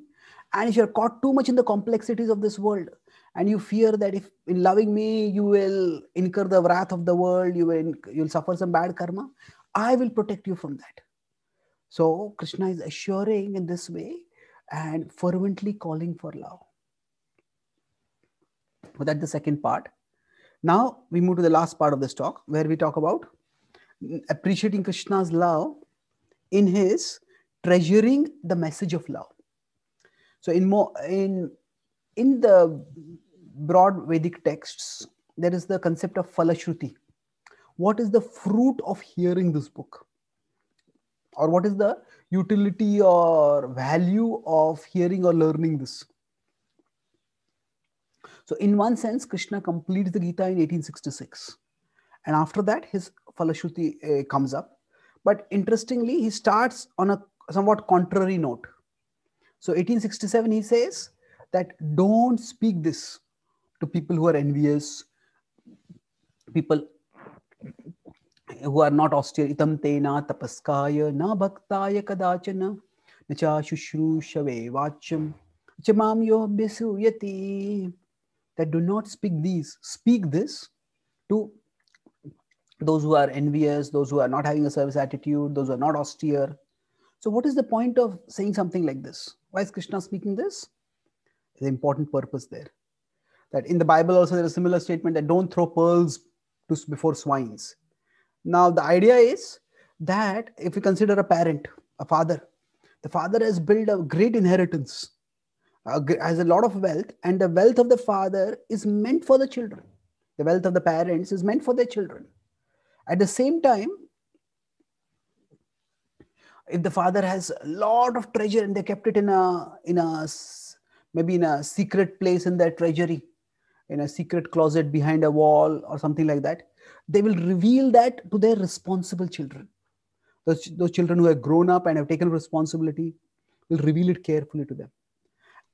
and if you're caught too much in the complexities of this world and you fear that if in loving me you will incur the wrath of the world you will you'll suffer some bad karma i will protect you from that so krishna is assuring in this way and fervently calling for love but that's the second part now we move to the last part of this talk where we talk about appreciating krishna's love in his treasuring the message of love. So in more in in the broad Vedic texts, there is the concept of falashruti. What is the fruit of hearing this book? Or what is the utility or value of hearing or learning this? So, in one sense, Krishna completes the Gita in 1866. And after that, his falashruti uh, comes up. But interestingly, he starts on a somewhat contrary note. So 1867, he says that don't speak this to people who are envious, people who are not austere. Itam tena tapaskaya na bhaktaya kadachana nacha shushrusave vacham chamam yo bisuyati. That do not speak these. Speak this to those who are envious, those who are not having a service attitude, those who are not austere, so, what is the point of saying something like this? Why is Krishna speaking this? There's an important purpose there. That in the Bible also there is a similar statement that don't throw pearls to, before swines. Now, the idea is that if we consider a parent, a father, the father has built a great inheritance, has a lot of wealth, and the wealth of the father is meant for the children. The wealth of the parents is meant for their children. At the same time, if the father has a lot of treasure and they kept it in a in a maybe in a secret place in their treasury in a secret closet behind a wall or something like that they will reveal that to their responsible children those, those children who have grown up and have taken responsibility will reveal it carefully to them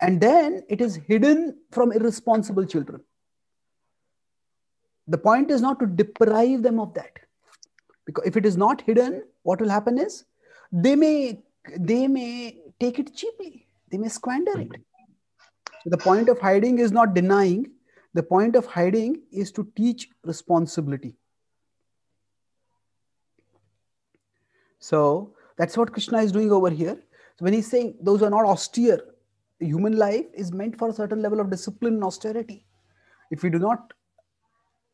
and then it is hidden from irresponsible children the point is not to deprive them of that because if it is not hidden what will happen is they may they may take it cheaply they may squander it mm-hmm. so the point of hiding is not denying the point of hiding is to teach responsibility so that's what krishna is doing over here so when he's saying those are not austere human life is meant for a certain level of discipline and austerity if we do not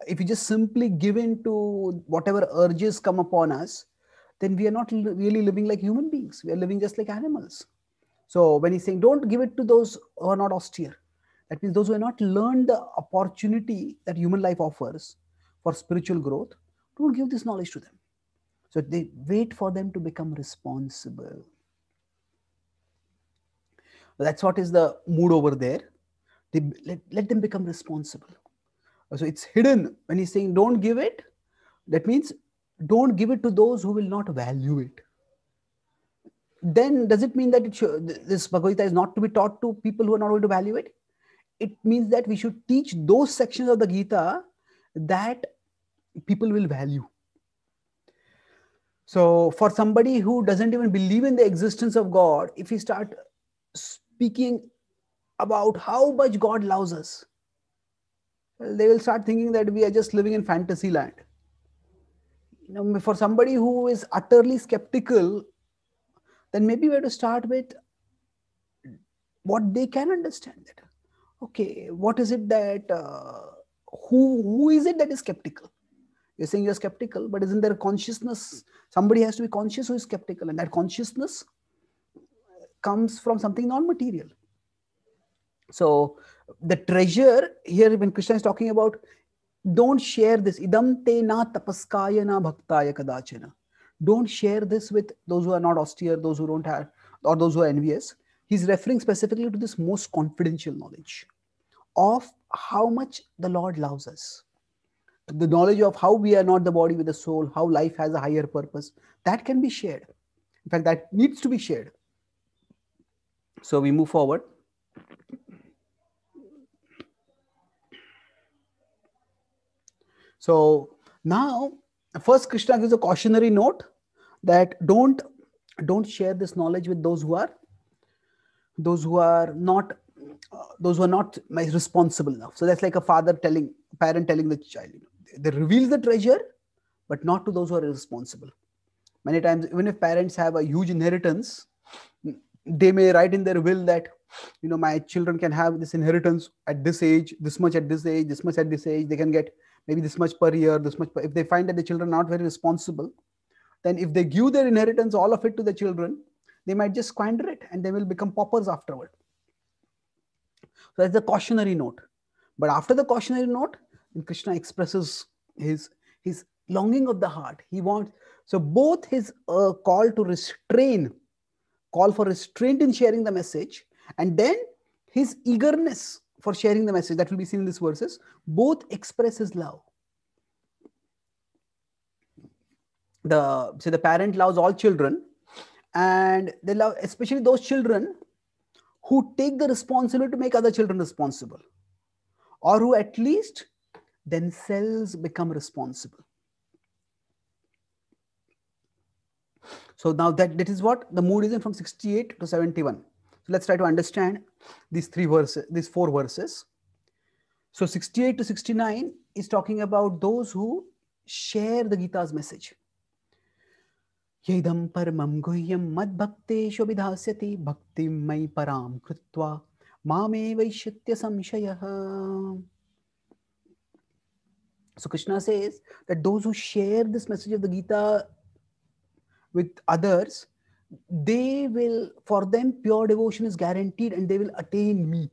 if we just simply give in to whatever urges come upon us then we are not really living like human beings. We are living just like animals. So when he's saying, don't give it to those who are not austere, that means those who have not learned the opportunity that human life offers for spiritual growth, don't give this knowledge to them. So they wait for them to become responsible. That's what is the mood over there. They, let, let them become responsible. So it's hidden. When he's saying don't give it, that means don't give it to those who will not value it then does it mean that it should, this bhagavad gita is not to be taught to people who are not going to value it it means that we should teach those sections of the gita that people will value so for somebody who doesn't even believe in the existence of god if we start speaking about how much god loves us they will start thinking that we are just living in fantasy land you know, for somebody who is utterly skeptical, then maybe we have to start with what they can understand. That okay, what is it that uh, who who is it that is skeptical? You're saying you're skeptical, but isn't there a consciousness? Somebody has to be conscious who is skeptical, and that consciousness comes from something non-material. So the treasure here, when Krishna is talking about don't share this idam te na tapaskaya na bhaktaya kadachena. don't share this with those who are not austere those who don't have or those who are envious he's referring specifically to this most confidential knowledge of how much the lord loves us the knowledge of how we are not the body with the soul how life has a higher purpose that can be shared in fact that needs to be shared so we move forward So now, first Krishna gives a cautionary note that don't don't share this knowledge with those who are those who are not uh, those who are not responsible enough. So that's like a father telling parent telling the child, you know, they reveal the treasure, but not to those who are responsible. Many times, even if parents have a huge inheritance, they may write in their will that you know my children can have this inheritance at this age this much at this age this much at this age they can get maybe this much per year, this much. Per, if they find that the children are not very responsible, then if they give their inheritance, all of it to the children, they might just squander it and they will become paupers afterward. So that's the cautionary note. But after the cautionary note, Krishna expresses his his longing of the heart. He wants so both his uh, call to restrain, call for restraint in sharing the message, and then his eagerness for sharing the message that will be seen in these verses. Both express his love. The so the parent loves all children, and they love especially those children who take the responsibility to make other children responsible, or who at least themselves become responsible. So now that, that is what the mood is in from 68 to 71. So let's try to understand these three verses, these four verses. So 68 to 69 is talking about those who share the Gita's message. येदं परमं गुह्यं मद्भक्तेषु विधास्यति भक्तिं मयि परां कृत्वा मामे वैश्यत्य संशयः So Krishna says that those who share this message of the Gita with others, they will, for them, pure devotion is guaranteed and they will attain me.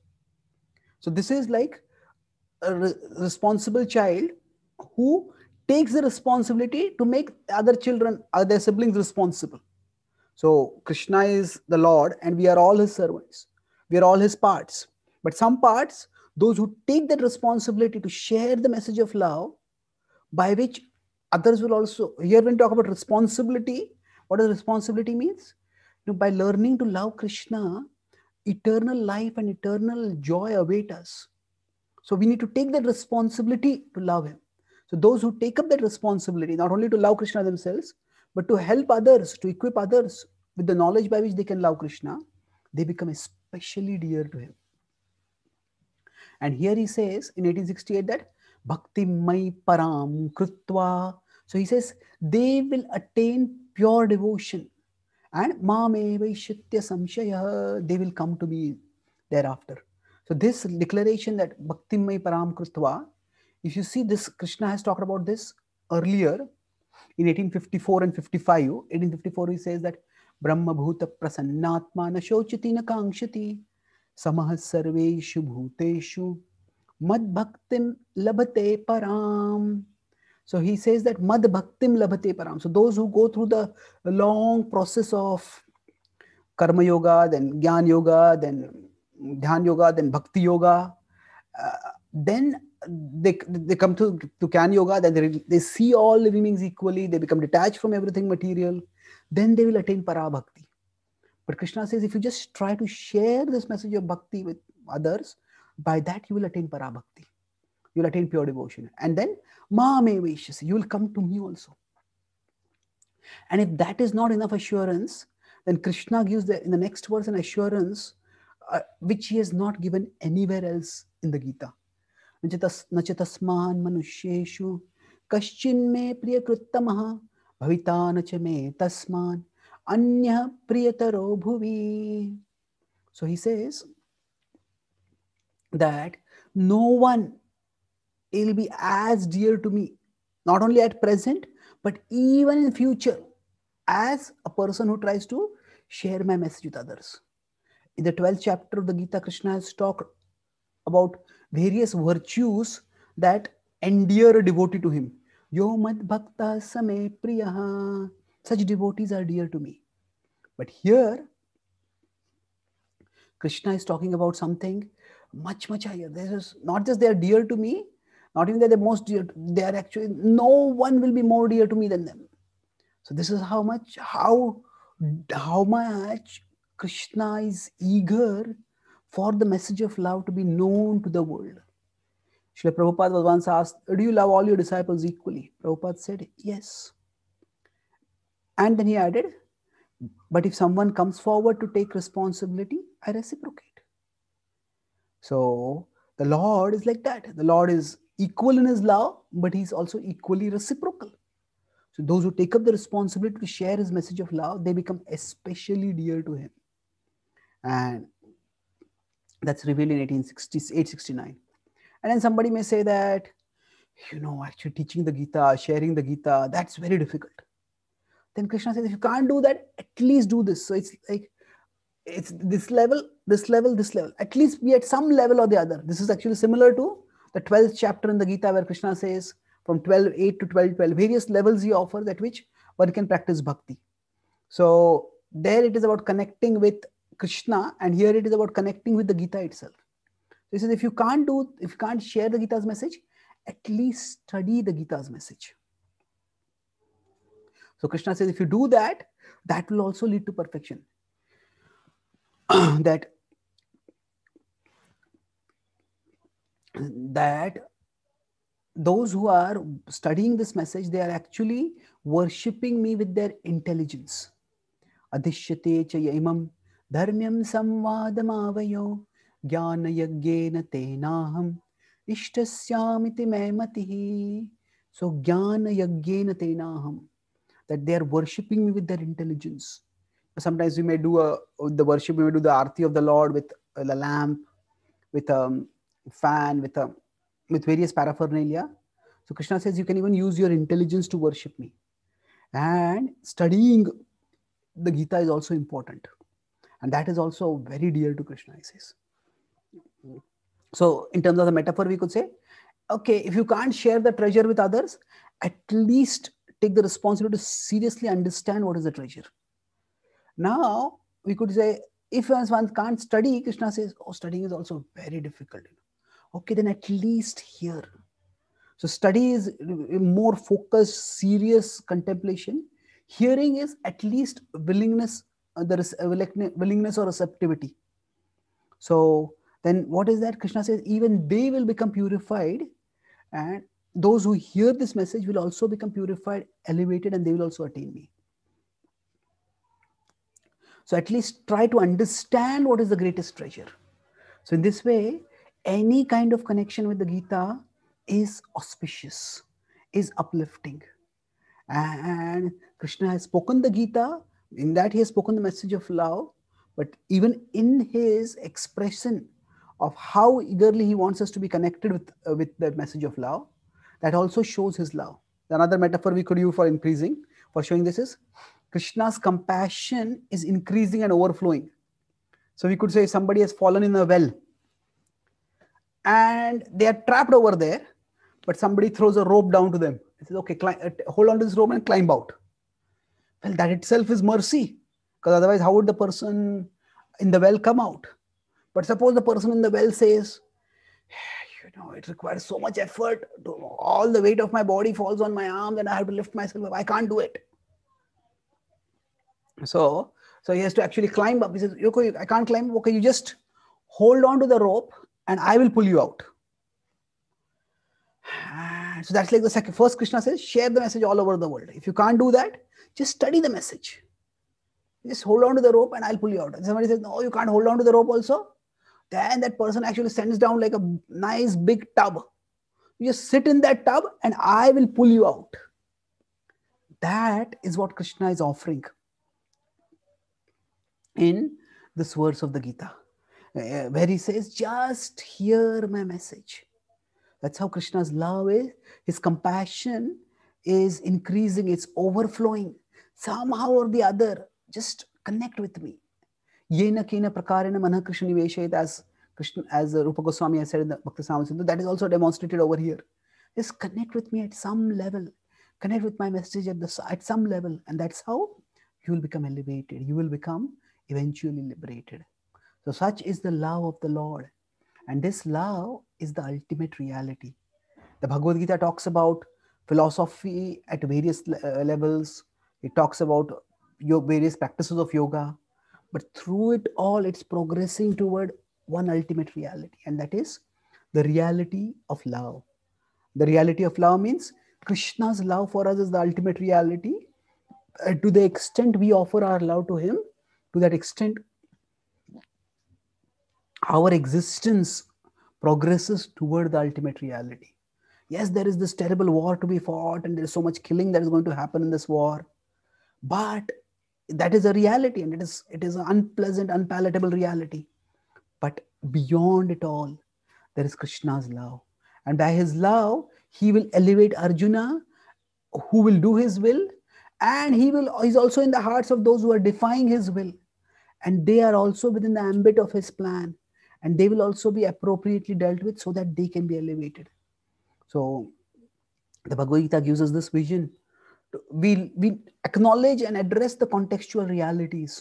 So this is like a re- responsible child who takes the responsibility to make other children, other uh, siblings responsible. So Krishna is the Lord and we are all his servants. We are all his parts. But some parts, those who take that responsibility to share the message of love, by which others will also, here when we talk about responsibility, what does responsibility means? You know, by learning to love Krishna, eternal life and eternal joy await us. So we need to take that responsibility to love him. So those who take up that responsibility, not only to love Krishna themselves, but to help others, to equip others with the knowledge by which they can love Krishna, they become especially dear to him. And here he says in 1868 that Bhakti Mai Param Krutva. So he says they will attain pure devotion. And Mamevaishitya Samshaya, they will come to me thereafter. So this declaration that Bhaktimai Param Krutva, if you see this, Krishna has talked about this earlier in 1854 and 55. 1854 he says that Brahma Bhuta Prasannatma na shochati na samah sarveshu bhuteshu mad bhaktim labate param so he says that mad bhaktim labhate param. So those who go through the long process of karma yoga, then jnana yoga, then dhyana yoga, then bhakti yoga, uh, then they, they come to, to can yoga, that they, they see all living beings equally, they become detached from everything material, then they will attain para bhakti. But Krishna says if you just try to share this message of bhakti with others, by that you will attain para bhakti you'll attain pure devotion. And then, Mame you will come to me also. And if that is not enough assurance, then Krishna gives the, in the next verse an assurance uh, which he has not given anywhere else in the Gita. Nachatasman manusheshu kashchin me priyakruttamaha bhavita nacha me tasman anya priyataro bhuvi. So he says that no one it'll be as dear to me not only at present but even in future as a person who tries to share my message with others in the 12th chapter of the gita krishna has talked about various virtues that endear a devotee to him yo mad bhakta same priyaha such devotees are dear to me but here krishna is talking about something much much higher this is not just they are dear to me not even that they're most dear, they are actually, no one will be more dear to me than them. So this is how much, how, how much Krishna is eager for the message of love to be known to the world. Srila Prabhupada was once asked, Do you love all your disciples equally? Prabhupada said, Yes. And then he added, But if someone comes forward to take responsibility, I reciprocate. So the Lord is like that. The Lord is equal in his love, but he's also equally reciprocal. So those who take up the responsibility to share his message of love, they become especially dear to him. And that's revealed in 1868, And then somebody may say that, you know, actually teaching the Gita, sharing the Gita, that's very difficult. Then Krishna says, if you can't do that, at least do this. So it's like, it's this level, this level, this level. At least be at some level or the other. This is actually similar to the 12th chapter in the Gita where Krishna says from 12, 8 to 12, 12, various levels he offers at which one can practice bhakti. So there it is about connecting with Krishna and here it is about connecting with the Gita itself. He says, if you can't do, if you can't share the Gita's message, at least study the Gita's message. So Krishna says, if you do that, that will also lead to perfection. (clears throat) that that those who are studying this message, they are actually worshipping me with their intelligence. Adhishyate chaya imam dharmyam samvadamavayo jnana yagyena tenaham ishtasyamiti maimatihi. So jnana yagyena tenaham. That they are worshipping me with their intelligence. Sometimes we may do a, the worship, we may do the arti of the Lord with the lamp, with um, fan with a with various paraphernalia so krishna says you can even use your intelligence to worship me and studying the gita is also important and that is also very dear to krishna he says so in terms of the metaphor we could say okay if you can't share the treasure with others at least take the responsibility to seriously understand what is the treasure now we could say if one can't study krishna says oh studying is also very difficult okay then at least here so study is uh, more focused serious contemplation hearing is at least willingness uh, there uh, is willingness or receptivity so then what is that krishna says even they will become purified and those who hear this message will also become purified elevated and they will also attain me so at least try to understand what is the greatest treasure so in this way any kind of connection with the Gita is auspicious, is uplifting. And Krishna has spoken the Gita, in that he has spoken the message of love, but even in his expression of how eagerly he wants us to be connected with, uh, with the message of love, that also shows his love. Another metaphor we could use for increasing, for showing this is Krishna's compassion is increasing and overflowing. So we could say somebody has fallen in a well and they are trapped over there but somebody throws a rope down to them it says okay climb, uh, hold on to this rope and climb out well that itself is mercy because otherwise how would the person in the well come out but suppose the person in the well says you know it requires so much effort to, all the weight of my body falls on my arm and i have to lift myself up i can't do it so so he has to actually climb up he says okay i can't climb okay you just hold on to the rope and I will pull you out. So that's like the second. First, Krishna says, share the message all over the world. If you can't do that, just study the message. Just hold on to the rope and I'll pull you out. And somebody says, no, you can't hold on to the rope also. Then that person actually sends down like a nice big tub. You just sit in that tub and I will pull you out. That is what Krishna is offering in this verse of the Gita where he says, Just hear my message. That's how Krishna's love is. His compassion is increasing, it's overflowing. Somehow or the other, just connect with me. Yena kena prakarena manah Krishna as Krishna, as Rupa Goswami has said in the Bhakti Sindhu, that is also demonstrated over here. Just connect with me at some level. Connect with my message at, the, at some level. And that's how you will become elevated. You will become eventually liberated. So, such is the love of the Lord. And this love is the ultimate reality. The Bhagavad Gita talks about philosophy at various uh, levels, it talks about your various practices of yoga. But through it all, it's progressing toward one ultimate reality, and that is the reality of love. The reality of love means Krishna's love for us is the ultimate reality. Uh, to the extent we offer our love to Him, to that extent our existence progresses toward the ultimate reality. Yes, there is this terrible war to be fought, and there's so much killing that is going to happen in this war. But that is a reality, and it is it is an unpleasant, unpalatable reality. But beyond it all, there is Krishna's love. And by his love, he will elevate Arjuna, who will do his will, and he will is also in the hearts of those who are defying his will. And they are also within the ambit of his plan and they will also be appropriately dealt with so that they can be elevated so the bhagavad gita gives us this vision we we acknowledge and address the contextual realities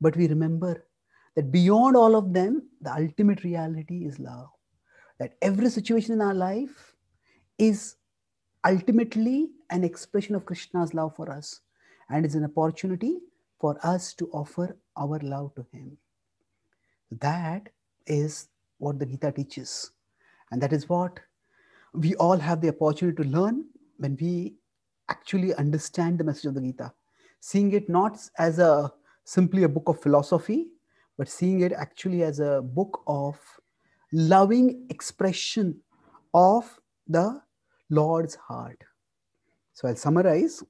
but we remember that beyond all of them the ultimate reality is love that every situation in our life is ultimately an expression of krishna's love for us and is an opportunity for us to offer our love to him that is what the Gita teaches. And that is what we all have the opportunity to learn when we actually understand the message of the Gita, seeing it not as a simply a book of philosophy, but seeing it actually as a book of loving expression of the Lord's heart. So I'll summarize.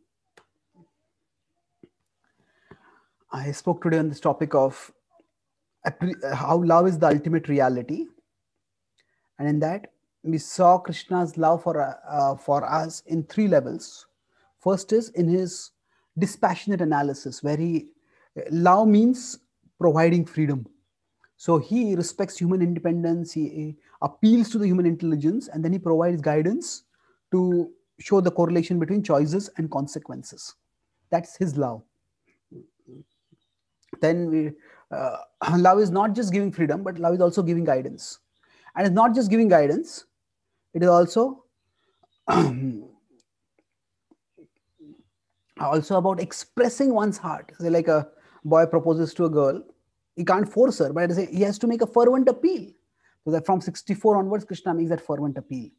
I spoke today on this topic of uh, how love is the ultimate reality and in that we saw krishna's love for uh, uh for us in three levels first is in his dispassionate analysis where he uh, love means providing freedom so he respects human independence he appeals to the human intelligence and then he provides guidance to show the correlation between choices and consequences that's his love then we, uh, (clears throat) love is not just giving freedom, but love is also giving guidance. And it's not just giving guidance, it is also (clears throat) also about expressing one's heart. Say like a boy proposes to a girl, he can't force her, but he has to make a fervent appeal. So that from 64 onwards, Krishna makes that fervent appeal.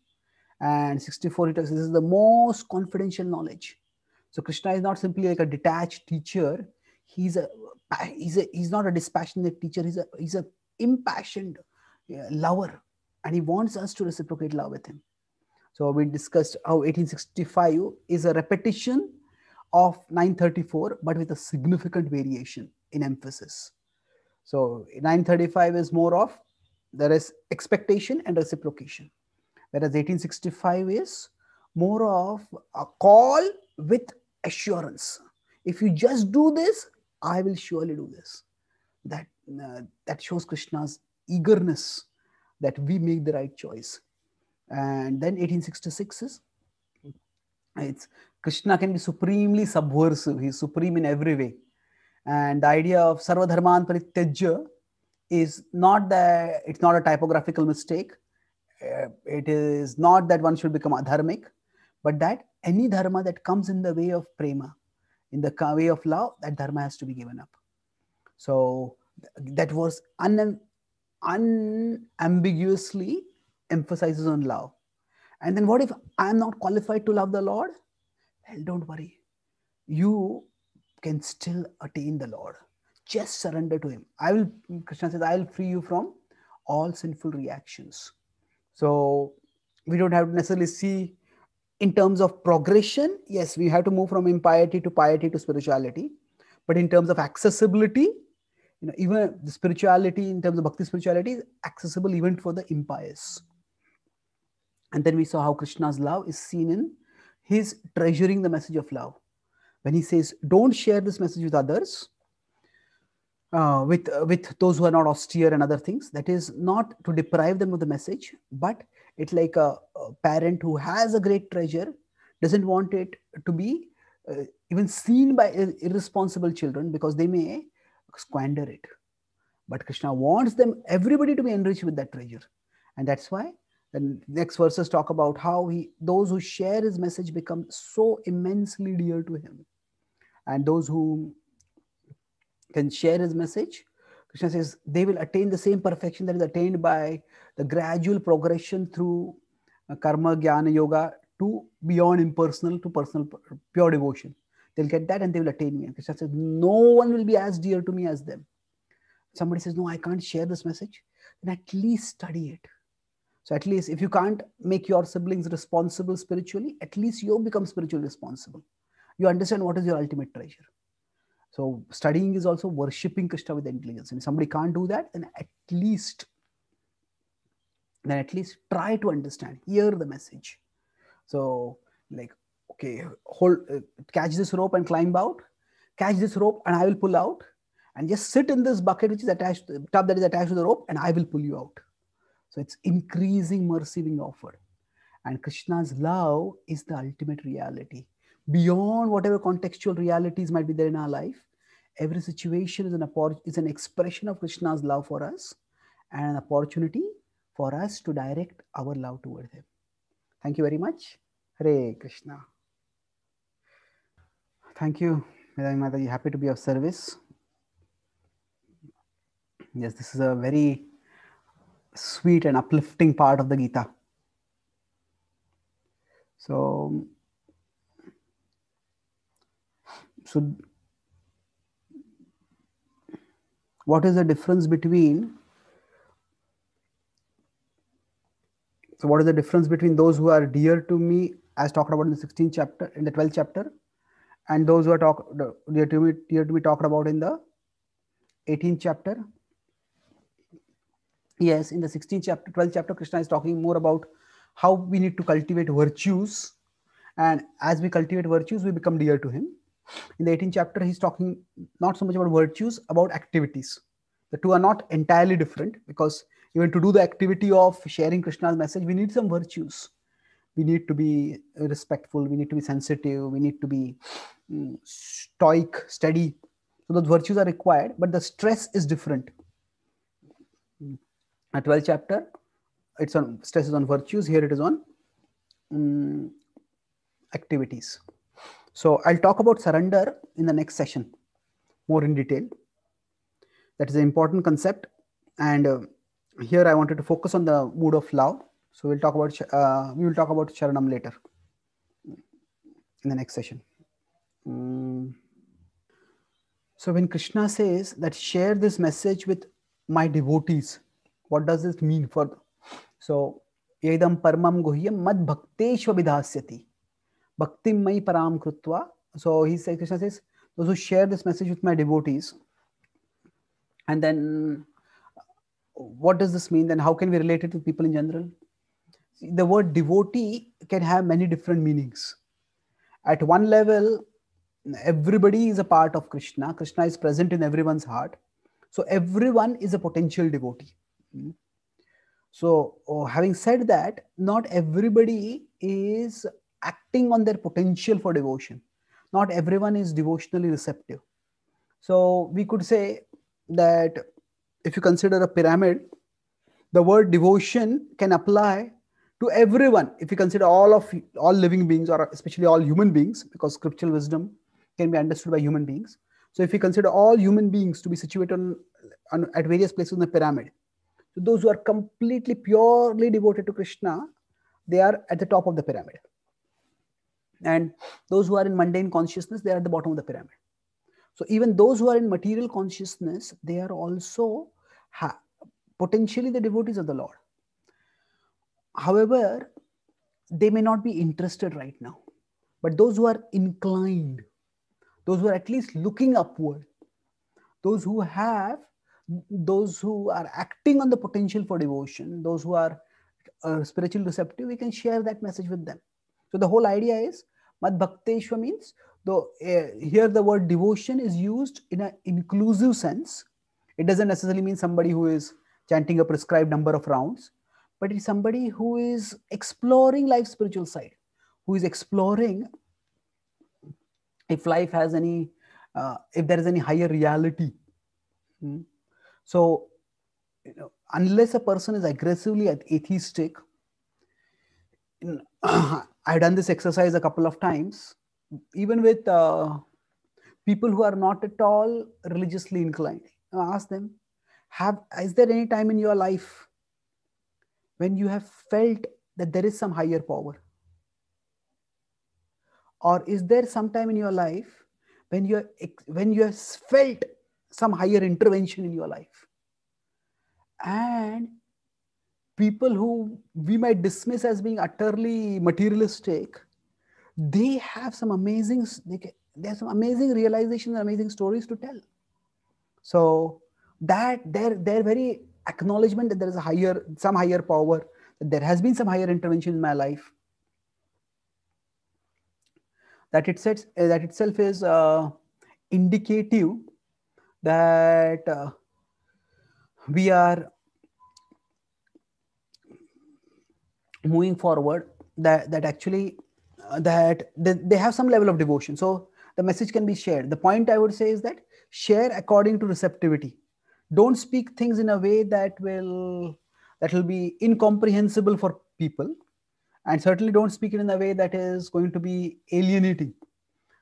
And 64, he says this is the most confidential knowledge. So Krishna is not simply like a detached teacher he's a he's a he's not a dispassionate teacher he's a he's a impassioned lover and he wants us to reciprocate love with him so we discussed how 1865 is a repetition of 934 but with a significant variation in emphasis so 935 is more of there is expectation and reciprocation whereas 1865 is more of a call with assurance if you just do this I will surely do this. That, uh, that shows Krishna's eagerness that we make the right choice. And then 1866 is it's Krishna can be supremely subversive. He's supreme in every way. And the idea of Sarva Dharman Parityajya is not that it's not a typographical mistake. Uh, it is not that one should become adharmic, but that any dharma that comes in the way of prema, in the way of love, that dharma has to be given up. So that was un- unambiguously emphasizes on love. And then what if I'm not qualified to love the Lord? Well, don't worry. You can still attain the Lord. Just surrender to Him. I will, Krishna says, I will free you from all sinful reactions. So we don't have to necessarily see in terms of progression, yes, we have to move from impiety to piety to spirituality. But in terms of accessibility, you know, even the spirituality in terms of bhakti spirituality is accessible even for the impious. And then we saw how Krishna's love is seen in his treasuring the message of love. When he says, Don't share this message with others, uh, with uh, with those who are not austere and other things that is not to deprive them of the message but it's like a, a parent who has a great treasure doesn't want it to be uh, even seen by ir- irresponsible children because they may squander it but krishna wants them everybody to be enriched with that treasure and that's why the next verses talk about how he those who share his message become so immensely dear to him and those who can share his message. Krishna says they will attain the same perfection that is attained by the gradual progression through uh, karma, jnana, yoga to beyond impersonal to personal pure devotion. They'll get that and they will attain me. And Krishna says, No one will be as dear to me as them. Somebody says, No, I can't share this message. Then at least study it. So, at least if you can't make your siblings responsible spiritually, at least you become spiritually responsible. You understand what is your ultimate treasure. So studying is also worshipping Krishna with intelligence. And if somebody can't do that, then at least then at least try to understand, hear the message. So like, okay, hold, uh, catch this rope and climb out. Catch this rope and I will pull out. And just sit in this bucket which is attached, the tub that is attached to the rope, and I will pull you out. So it's increasing mercy being offered. And Krishna's love is the ultimate reality beyond whatever contextual realities might be there in our life. Every situation is an, is an expression of Krishna's love for us and an opportunity for us to direct our love toward Him. Thank you very much. Hare Krishna. Thank you, Madam Mataji. Happy to be of service. Yes, this is a very sweet and uplifting part of the Gita. So, so what is the difference between so what is the difference between those who are dear to me as talked about in the 16th chapter in the 12th chapter and those who are talk, dear to me dear to be talked about in the 18th chapter yes in the 16th chapter 12th chapter krishna is talking more about how we need to cultivate virtues and as we cultivate virtues we become dear to him in the 18th chapter, he's talking not so much about virtues, about activities. The two are not entirely different because even to do the activity of sharing Krishna's message, we need some virtues. We need to be respectful, we need to be sensitive, we need to be mm, stoic, steady. So those virtues are required, but the stress is different. A 12th chapter, it's on stress is on virtues, here it is on um, activities. So I'll talk about surrender in the next session more in detail. That is an important concept. And uh, here I wanted to focus on the mood of love. So we'll talk about, uh, we will talk about Charanam later in the next session. Mm. So when Krishna says that share this message with my devotees, what does this mean for? So, yedam paramam guhyam mad bhakteshva vidhasyati. Bhaktim Mai Param Krutva. So he says, Krishna says, those who share this message with my devotees. And then what does this mean? Then how can we relate it to people in general? The word devotee can have many different meanings. At one level, everybody is a part of Krishna. Krishna is present in everyone's heart. So everyone is a potential devotee. Hmm. So, oh, having said that, not everybody is acting on their potential for devotion. Not everyone is devotionally receptive. So we could say that if you consider a pyramid, the word devotion can apply to everyone if you consider all of all living beings or especially all human beings because scriptural wisdom can be understood by human beings so if you consider all human beings to be situated on, on, at various places in the pyramid so those who are completely purely devoted to krishna they are at the top of the pyramid and those who are in mundane consciousness, they are at the bottom of the pyramid. So even those who are in material consciousness, they are also ha- potentially the devotees of the Lord. However, they may not be interested right now. But those who are inclined, those who are at least looking upward, those who have, those who are acting on the potential for devotion, those who are uh, spiritual receptive, we can share that message with them. So the whole idea is Madhbhakteshwa means, though eh, here the word devotion is used in an inclusive sense. It doesn't necessarily mean somebody who is chanting a prescribed number of rounds, but it's somebody who is exploring life's spiritual side, who is exploring if life has any, uh, if there is any higher reality. Hmm? So, you know, unless a person is aggressively atheistic, (clears throat) uh, I've done this exercise a couple of times, even with uh, people who are not at all religiously inclined. I ask them, have is there any time in your life when you have felt that there is some higher power? Or is there some time in your life when you when you have felt some higher intervention in your life? And people who we might dismiss as being utterly materialistic they have some amazing they, they have some amazing realizations and amazing stories to tell so that their their very acknowledgement that there is a higher some higher power that there has been some higher intervention in my life that it sets that itself is uh, indicative that uh, we are moving forward that that actually uh, that they, they have some level of devotion so the message can be shared the point i would say is that share according to receptivity don't speak things in a way that will that will be incomprehensible for people and certainly don't speak it in a way that is going to be alienating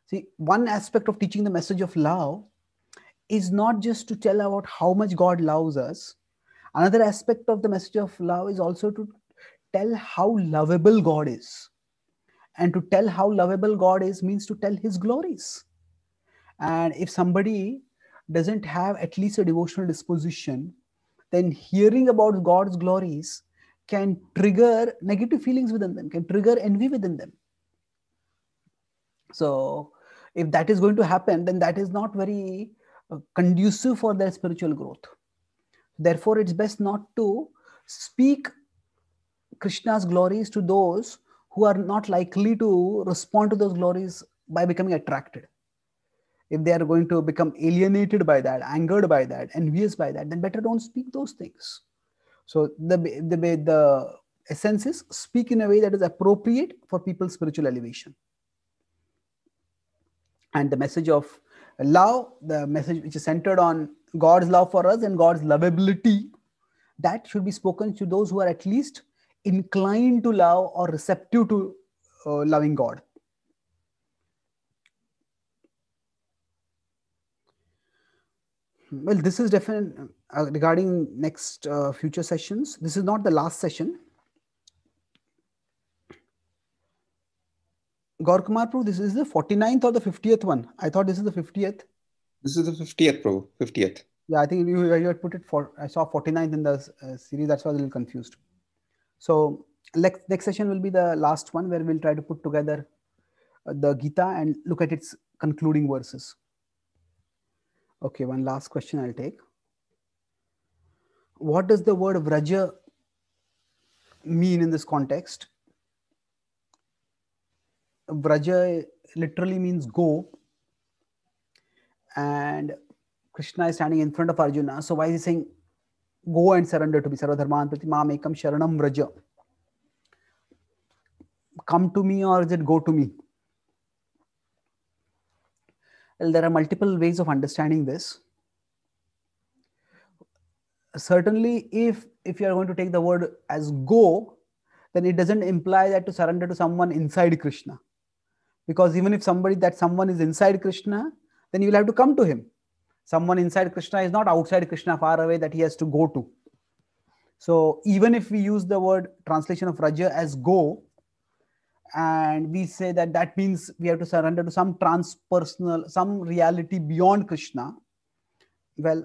see one aspect of teaching the message of love is not just to tell about how much god loves us another aspect of the message of love is also to tell how lovable God is. And to tell how lovable God is means to tell his glories. And if somebody doesn't have at least a devotional disposition, then hearing about God's glories can trigger negative feelings within them, can trigger envy within them. So, if that is going to happen, then that is not very uh, conducive for their spiritual growth. Therefore, it's best not to speak Krishna's glories to those who are not likely to respond to those glories by becoming attracted. If they are going to become alienated by that, angered by that, envious by that, then better don't speak those things. So the the the essence is speak in a way that is appropriate for people's spiritual elevation. And the message of love, the message which is centered on God's love for us and God's lovability, that should be spoken to those who are at least inclined to love or receptive to uh, loving God. Hmm. Well, this is definitely uh, regarding next uh, future sessions. This is not the last session. Gorkumar Prabhu, this is the 49th or the 50th one. I thought this is the 50th. This is the 50th, Prabhu. 50th. Yeah, I think you, you had put it for, I saw 49th in the uh, series. That's why I was a little confused. So next session will be the last one where we'll try to put together uh, the Gita and look at its concluding verses. Okay, one last question I'll take. What does the word Vraja mean in this context? Vraja literally means go. And Krishna is standing in front of Arjuna. So why is he saying go and surrender to me. Sarvadharman pratimam ekam sharanam vraja. Come to me or is it go to me? Well, there are multiple ways of understanding this. Certainly, if if you are going to take the word as go, then it doesn't imply that to surrender to someone inside Krishna. Because even if somebody that someone is inside Krishna, then you will have to come to him. Someone inside Krishna is not outside Krishna far away that he has to go to. So even if we use the word translation of Raja as go, and we say that that means we have to surrender to some transpersonal, some reality beyond Krishna, well,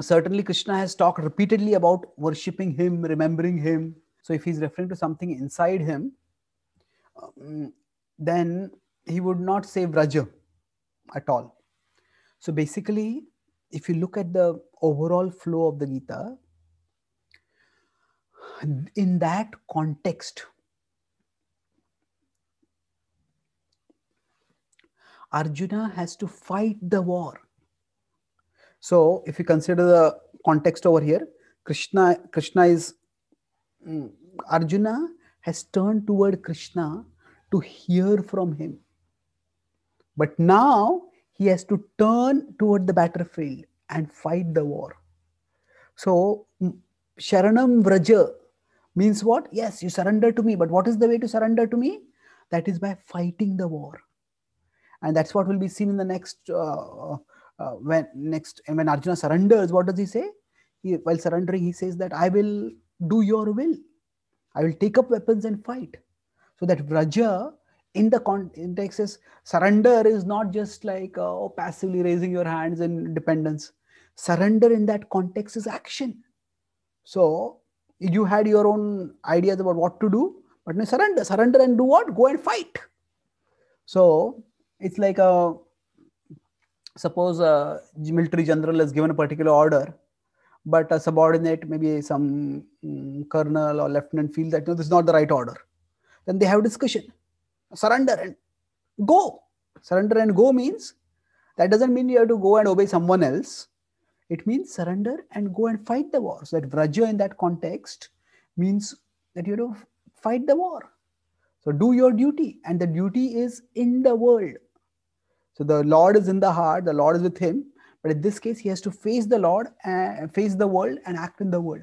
certainly Krishna has talked repeatedly about worshipping him, remembering him. So if he's referring to something inside him, um, then he would not say raja at all. So basically, if you look at the overall flow of the Gita, in that context, Arjuna has to fight the war. So if you consider the context over here, Krishna, Krishna is mm, Arjuna has turned toward Krishna to hear from him. But now he has to turn toward the battlefield and fight the war. So, Sharanam Vraja means what? Yes, you surrender to me, but what is the way to surrender to me? That is by fighting the war. And that's what will be seen in the next, uh, uh, uh when next, when Arjuna surrenders, what does he say? He, while surrendering, he says that I will do your will. I will take up weapons and fight. So that Vraja in the context is surrender is not just like uh, oh, passively raising your hands in dependence surrender in that context is action so you had your own ideas about what to do but no surrender surrender and do what go and fight so it's like a uh, suppose a uh, military general has given a particular order but a subordinate maybe some um, colonel or lieutenant feels that no this is not the right order then they have discussion surrender and go. Surrender and go means that doesn't mean you have to go and obey someone else. It means surrender and go and fight the war. So that Vraja in that context means that you have to fight the war. So do your duty, and the duty is in the world. So the Lord is in the heart, the Lord is with him. But in this case, he has to face the Lord, and face the world, and act in the world.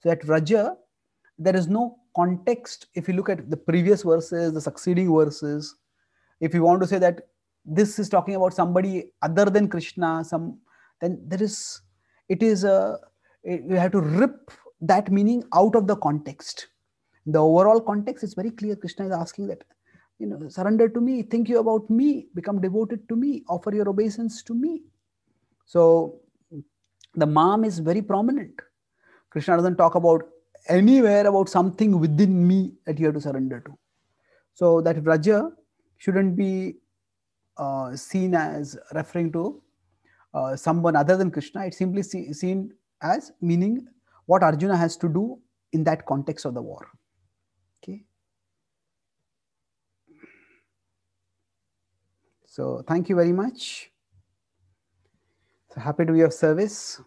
So that Raja, there is no context, if you look at the previous verses, the succeeding verses, if you want to say that this is talking about somebody other than Krishna, some then there is it is a you have to rip that meaning out of the context. The overall context is very clear. Krishna is asking that you know surrender to me, think you about me, become devoted to me, offer your obeisance to me. So the mom is very prominent. Krishna doesn't talk about anywhere about something within me that you have to surrender to. So that Raja shouldn't be uh, seen as referring to uh, someone other than Krishna. It's simply see, seen as meaning what Arjuna has to do in that context of the war. Okay. So thank you very much. So happy to be of service.